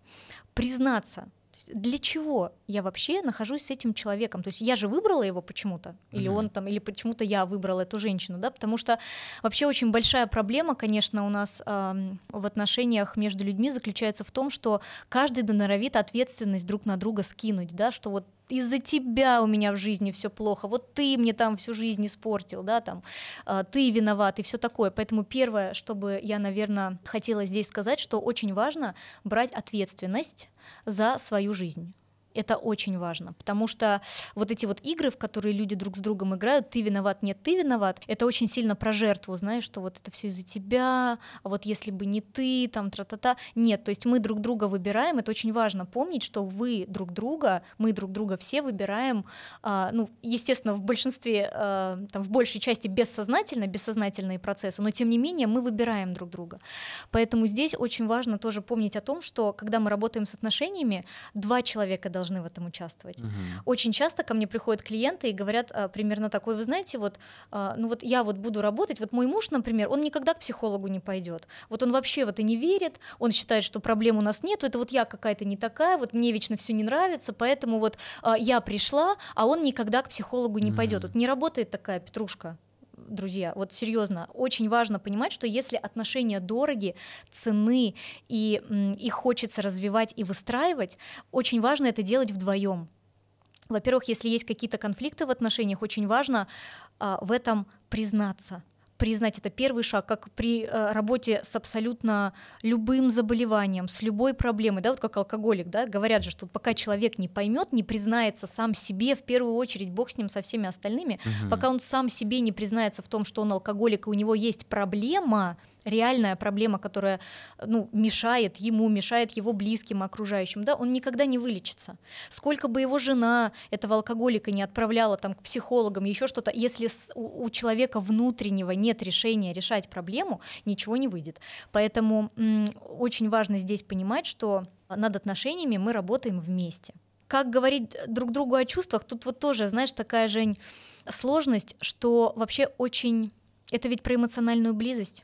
признаться, для чего я вообще нахожусь с этим человеком? То есть я же выбрала его почему-то, или mm-hmm. он там, или почему-то я выбрала эту женщину, да, потому что вообще очень большая проблема, конечно, у нас э, в отношениях между людьми заключается в том, что каждый доноровит ответственность друг на друга скинуть, да, что вот из-за тебя у меня в жизни все плохо, вот ты мне там всю жизнь испортил, да, там, а, ты виноват и все такое. Поэтому первое, что бы я, наверное, хотела здесь сказать, что очень важно брать ответственность за свою жизнь. Это очень важно, потому что вот эти вот игры, в которые люди друг с другом играют, ты виноват, нет, ты виноват, это очень сильно про жертву, знаешь, что вот это все из-за тебя, а вот если бы не ты, там, тра-та-та. Нет, то есть мы друг друга выбираем, это очень важно помнить, что вы друг друга, мы друг друга все выбираем, а, ну, естественно, в большинстве, а, там, в большей части бессознательно, бессознательные процессы, но тем не менее мы выбираем друг друга. Поэтому здесь очень важно тоже помнить о том, что когда мы работаем с отношениями, два человека должны должны в этом участвовать. Угу. Очень часто ко мне приходят клиенты и говорят а, примерно такой, вы знаете, вот, а, ну вот я вот буду работать, вот мой муж, например, он никогда к психологу не пойдет, вот он вообще в это не верит, он считает, что проблем у нас нет, это вот я какая-то не такая, вот мне вечно все не нравится, поэтому вот а, я пришла, а он никогда к психологу не угу. пойдет, вот не работает такая петрушка друзья, вот серьезно, очень важно понимать, что если отношения дороги, цены и их хочется развивать и выстраивать, очень важно это делать вдвоем. Во-первых, если есть какие-то конфликты в отношениях, очень важно э, в этом признаться признать это первый шаг, как при э, работе с абсолютно любым заболеванием, с любой проблемой, да, вот как алкоголик, да, говорят же, что пока человек не поймет, не признается сам себе, в первую очередь, бог с ним, со всеми остальными, угу. пока он сам себе не признается в том, что он алкоголик и у него есть проблема, реальная проблема, которая ну, мешает ему, мешает его близким, окружающим, да, он никогда не вылечится. Сколько бы его жена этого алкоголика не отправляла там, к психологам, еще что-то, если у, у человека внутреннего нет решения решать проблему, ничего не выйдет. Поэтому очень важно здесь понимать, что над отношениями мы работаем вместе. Как говорить друг другу о чувствах, тут вот тоже, знаешь, такая, Жень, сложность, что вообще очень... Это ведь про эмоциональную близость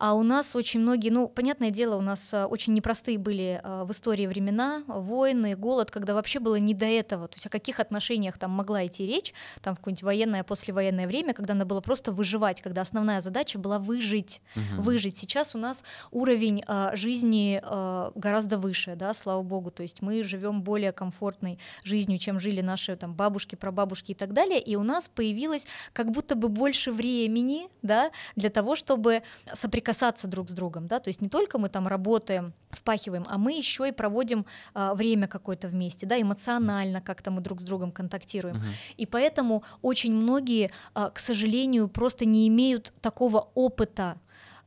А у нас очень многие, ну, понятное дело, у нас э, очень непростые были э, в истории времена, войны, голод, когда вообще было не до этого. То есть о каких отношениях там могла идти речь, там в какое-нибудь военное, послевоенное время, когда надо было просто выживать, когда основная задача была выжить. Угу. Выжить. Сейчас у нас уровень э, жизни гораздо выше, да, слава богу. То есть мы живем более комфортной жизнью, чем жили наши там бабушки, прабабушки и так далее. И у нас появилось как будто бы больше времени, да, для того, чтобы соприкасаться соприкасаться друг с другом, да, то есть не только мы там работаем, впахиваем, а мы еще и проводим а, время какое-то вместе, да, эмоционально как-то мы друг с другом контактируем, угу. и поэтому очень многие, а, к сожалению, просто не имеют такого опыта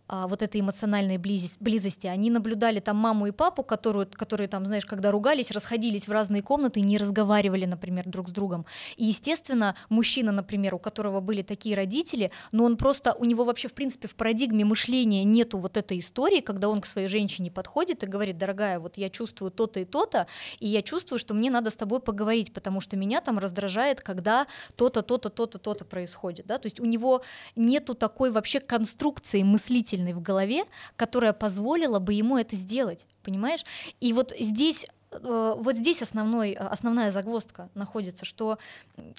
а, вот этой эмоциональной близости. Они наблюдали там маму и папу, которую, которые там, знаешь, когда ругались, расходились в разные комнаты не разговаривали, например, друг с другом. И, естественно, мужчина, например, у которого были такие родители, но он просто, у него вообще, в принципе, в парадигме мышления нету вот этой истории, когда он к своей женщине подходит и говорит, дорогая, вот я чувствую то-то и то-то, и я чувствую, что мне надо с тобой поговорить, потому что меня там раздражает, когда то-то, то-то, то-то, то-то происходит. Да? То есть у него нету такой вообще конструкции мыслить мыслительной в голове, которая позволила бы ему это сделать, понимаешь? И вот здесь Э, вот здесь основной, э, основная загвоздка находится, что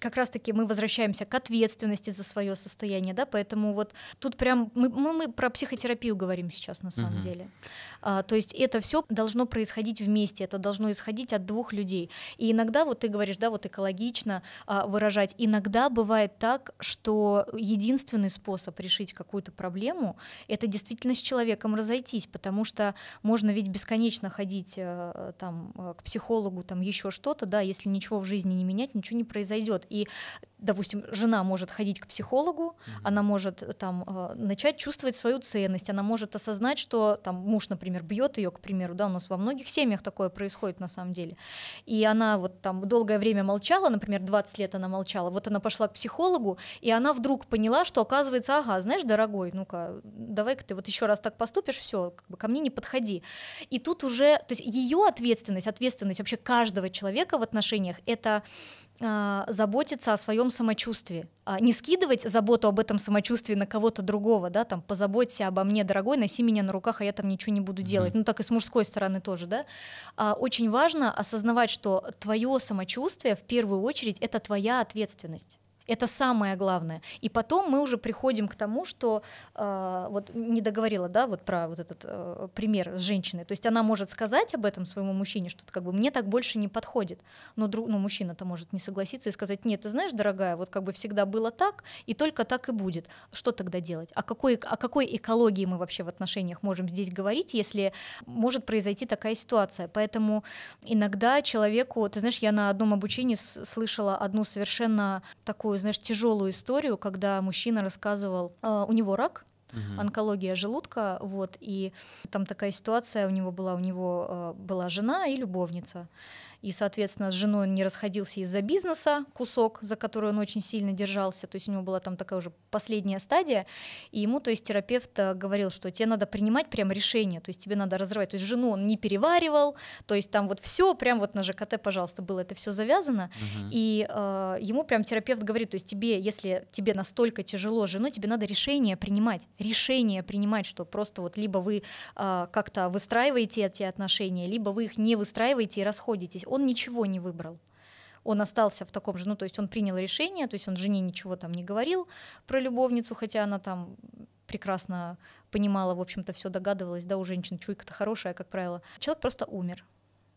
как раз-таки мы возвращаемся к ответственности за свое состояние, да, поэтому вот тут прям мы, мы, мы про психотерапию говорим сейчас на самом угу. деле. А, то есть это все должно происходить вместе, это должно исходить от двух людей. И иногда вот ты говоришь, да, вот экологично а, выражать, иногда бывает так, что единственный способ решить какую-то проблему — это действительно с человеком разойтись, потому что можно ведь бесконечно ходить э, там Э, к психологу, там еще что-то, да, если ничего в жизни не менять, ничего не произойдет. И допустим, жена может ходить к психологу, mm-hmm. она может э, там э, начать чувствовать свою ценность, она может осознать, что там муж, например, бьет ее, к примеру, да, у нас во многих семьях такое происходит на самом деле. И она вот там долгое время молчала, например, 20 лет она молчала, вот она пошла к психологу, и она вдруг поняла, что оказывается, ага, знаешь, дорогой, ну-ка, давай-ка ты вот еще раз так поступишь, все, как бы ко мне не подходи. И тут уже, то есть ее ответственность, ответственность вообще каждого человека в отношениях, это а, заботиться о своем самочувствии, а, не скидывать заботу об этом самочувствии на кого-то другого, да, там, позаботься обо мне, дорогой, носи меня на руках, а я там ничего не буду делать, mm-hmm. ну так и с мужской стороны тоже, да. А, очень важно осознавать, что твое самочувствие в первую очередь это твоя ответственность. Это самое главное. И потом мы уже приходим к тому, что э, вот не договорила, да, вот про вот этот э, пример с женщиной. То есть она может сказать об этом своему мужчине, что как бы мне так больше не подходит. Но друг, ну мужчина-то может не согласиться и сказать, нет, ты знаешь, дорогая, вот как бы всегда было так и только так и будет. Что тогда делать? О какой о какой экологии мы вообще в отношениях можем здесь говорить, если может произойти такая ситуация? Поэтому иногда человеку, ты знаешь, я на одном обучении слышала одну совершенно такую такую, знаешь, тяжелую историю, когда мужчина рассказывал, э, у него рак, угу. онкология желудка, вот, и там такая ситуация у него была, у него э, была жена и любовница, и, соответственно, с женой он не расходился из-за бизнеса, кусок, за который он очень сильно держался, то есть у него была там такая уже последняя стадия, и ему, то есть терапевт э, говорил, что тебе надо принимать прям решение, то есть тебе надо разрывать, то есть жену он не переваривал, то есть там вот все прям вот на ЖКТ, пожалуйста, было это все завязано, угу. и э, ему прям терапевт говорит, то есть тебе, если тебе настолько тяжело с женой, тебе надо решение принимать, решение принимать, что просто вот либо вы э, как-то выстраиваете эти отношения, либо вы их не выстраиваете и расходитесь он ничего не выбрал он остался в таком же, ну, то есть он принял решение, то есть он жене ничего там не говорил про любовницу, хотя она там прекрасно понимала, в общем-то, все догадывалась, да, у женщин чуйка-то хорошая, как правило. Человек просто умер.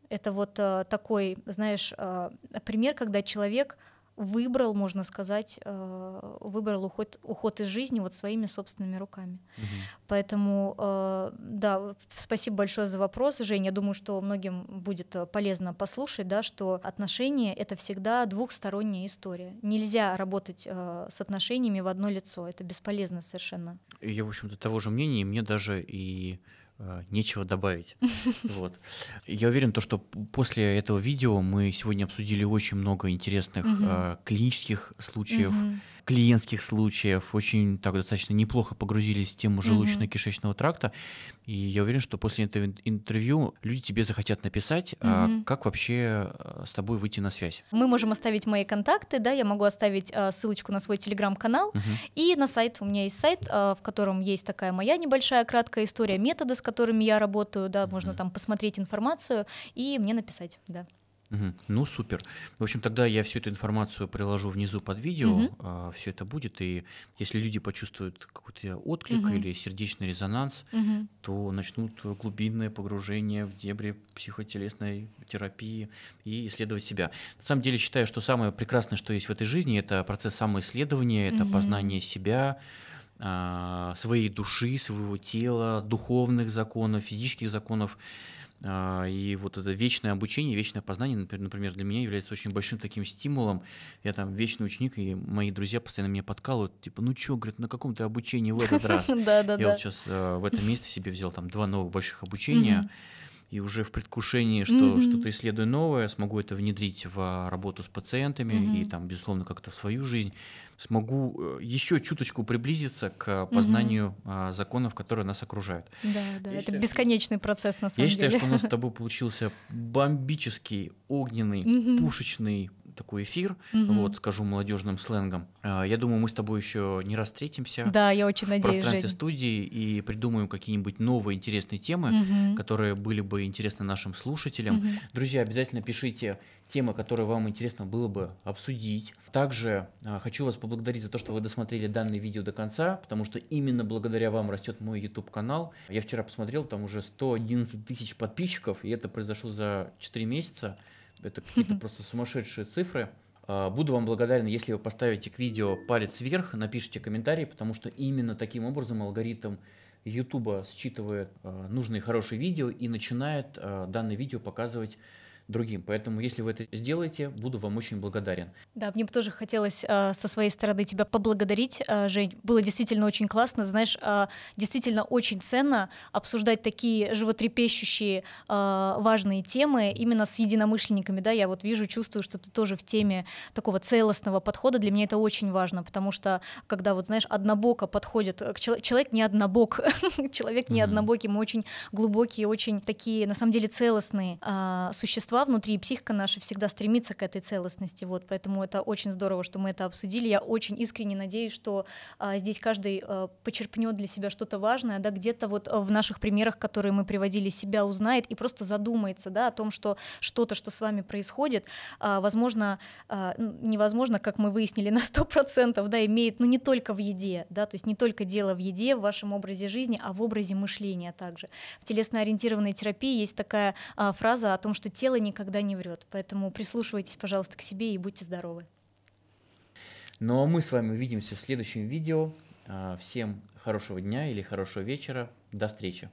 Это вот э, такой, знаешь, э, пример, когда человек выбрал, можно сказать, э, выбрал уход, уход из жизни вот своими собственными руками. Угу. Поэтому, э, да, спасибо большое за вопрос, Женя. Я думаю, что многим будет э, полезно послушать, да, что отношения — это всегда двухсторонняя история. Нельзя работать с отношениями в одно лицо, это бесполезно совершенно. Я, в общем-то, того же мнения, мне даже и Э, нечего добавить. *laughs* Вот. Я уверен, то, что после этого видео мы сегодня обсудили очень много интересных э, клинических случаев, клиентских случаев, очень так достаточно неплохо погрузились в тему желудочно-кишечного тракта. И я уверен, что после этого интервью люди тебе захотят написать, а как вообще а, с тобой выйти на связь. Мы можем оставить мои контакты, да, я могу оставить а, ссылочку на свой телеграм-канал и на сайт. У меня есть сайт, а, в котором есть такая моя небольшая краткая история методы с которыми я работаю, да, можно там посмотреть информацию и мне написать, да. Ну, супер. В общем, тогда я всю эту информацию приложу внизу под видео. Угу. А, все это будет. И если люди почувствуют какой-то отклик угу. или сердечный резонанс, угу. то начнут глубинное погружение в дебри психотелесной терапии и исследовать себя. На самом деле считаю, что самое прекрасное, что есть в этой жизни, это процесс самоисследования, это угу. познание себя а, своей души, своего тела, духовных законов, физических законов. А, и вот это вечное обучение, вечное познание, например, для меня является очень большим таким стимулом. Я там вечный ученик, и мои друзья постоянно меня подкалывают, типа, ну чё, говорят, на каком то обучении в этот раз? *laughs* Я вот сейчас э, в этом месте себе взял там два новых больших обучения, и уже в предвкушении, что mm-hmm. что-то исследую новое, смогу это внедрить в а, работу с пациентами mm-hmm. и там, безусловно, как-то в свою жизнь смогу э, еще чуточку приблизиться к э, познанию угу. законов, которые нас окружают. Да, да, я это считаю, бесконечный процесс на самом я деле. Я считаю, что у нас с тобой получился бомбический, огненный, угу. пушечный такой эфир, угу. вот, скажу молодежным сленгом. А, я думаю, мы с тобой еще не раз встретимся. Да, я очень в надеюсь. В пространстве Жень. студии и придумаем какие-нибудь новые интересные темы, угу. которые были бы интересны нашим слушателям. Угу. Друзья, обязательно пишите темы, которые вам интересно было бы обсудить. Также а, хочу вас поблагодарить за то, что вы досмотрели данное видео до конца, потому что именно благодаря вам растет мой YouTube канал. Я вчера посмотрел, там уже 111 тысяч подписчиков, и это произошло за 4 месяца. Это какие-то просто сумасшедшие цифры. А, буду вам благодарен, если вы поставите к видео палец вверх, напишите комментарий, потому что именно таким образом алгоритм YouTube считывает а, нужные хорошие видео и начинает а, данное видео показывать другим. Поэтому, если вы это сделаете, буду вам очень благодарен. Да, мне бы тоже хотелось э, со своей стороны тебя поблагодарить, э, Жень. Было действительно очень классно. Знаешь, э, действительно очень ценно обсуждать такие животрепещущие, э, важные темы именно с единомышленниками. Да, я вот вижу, чувствую, что ты тоже в теме такого целостного подхода. Для меня это очень важно, потому что, когда вот, знаешь, однобоко подходит, к э, человек, человек не однобок, *laughs* человек не однобокий, мы очень глубокие, очень такие, на самом деле, целостные э, существа, тела внутри, и психика наша всегда стремится к этой целостности. Вот, поэтому это очень здорово, что мы это обсудили. Я очень искренне надеюсь, что а, здесь каждый а, почерпнет для себя что-то важное, да, где-то вот а, в наших примерах, которые мы приводили, себя узнает и просто задумается, да, о том, что что-то, что с вами происходит, а, возможно, а, невозможно, как мы выяснили, *laughs* на 100%, да, имеет, ну, не только в еде, да, то есть не только дело в еде, в вашем образе жизни, а в образе мышления также. В телесно-ориентированной терапии есть такая а, фраза о том, что тело не никогда не врет. Поэтому прислушивайтесь, пожалуйста, к себе и будьте здоровы. Ну а мы с вами увидимся в следующем видео. А, всем хорошего дня или хорошего вечера. До встречи.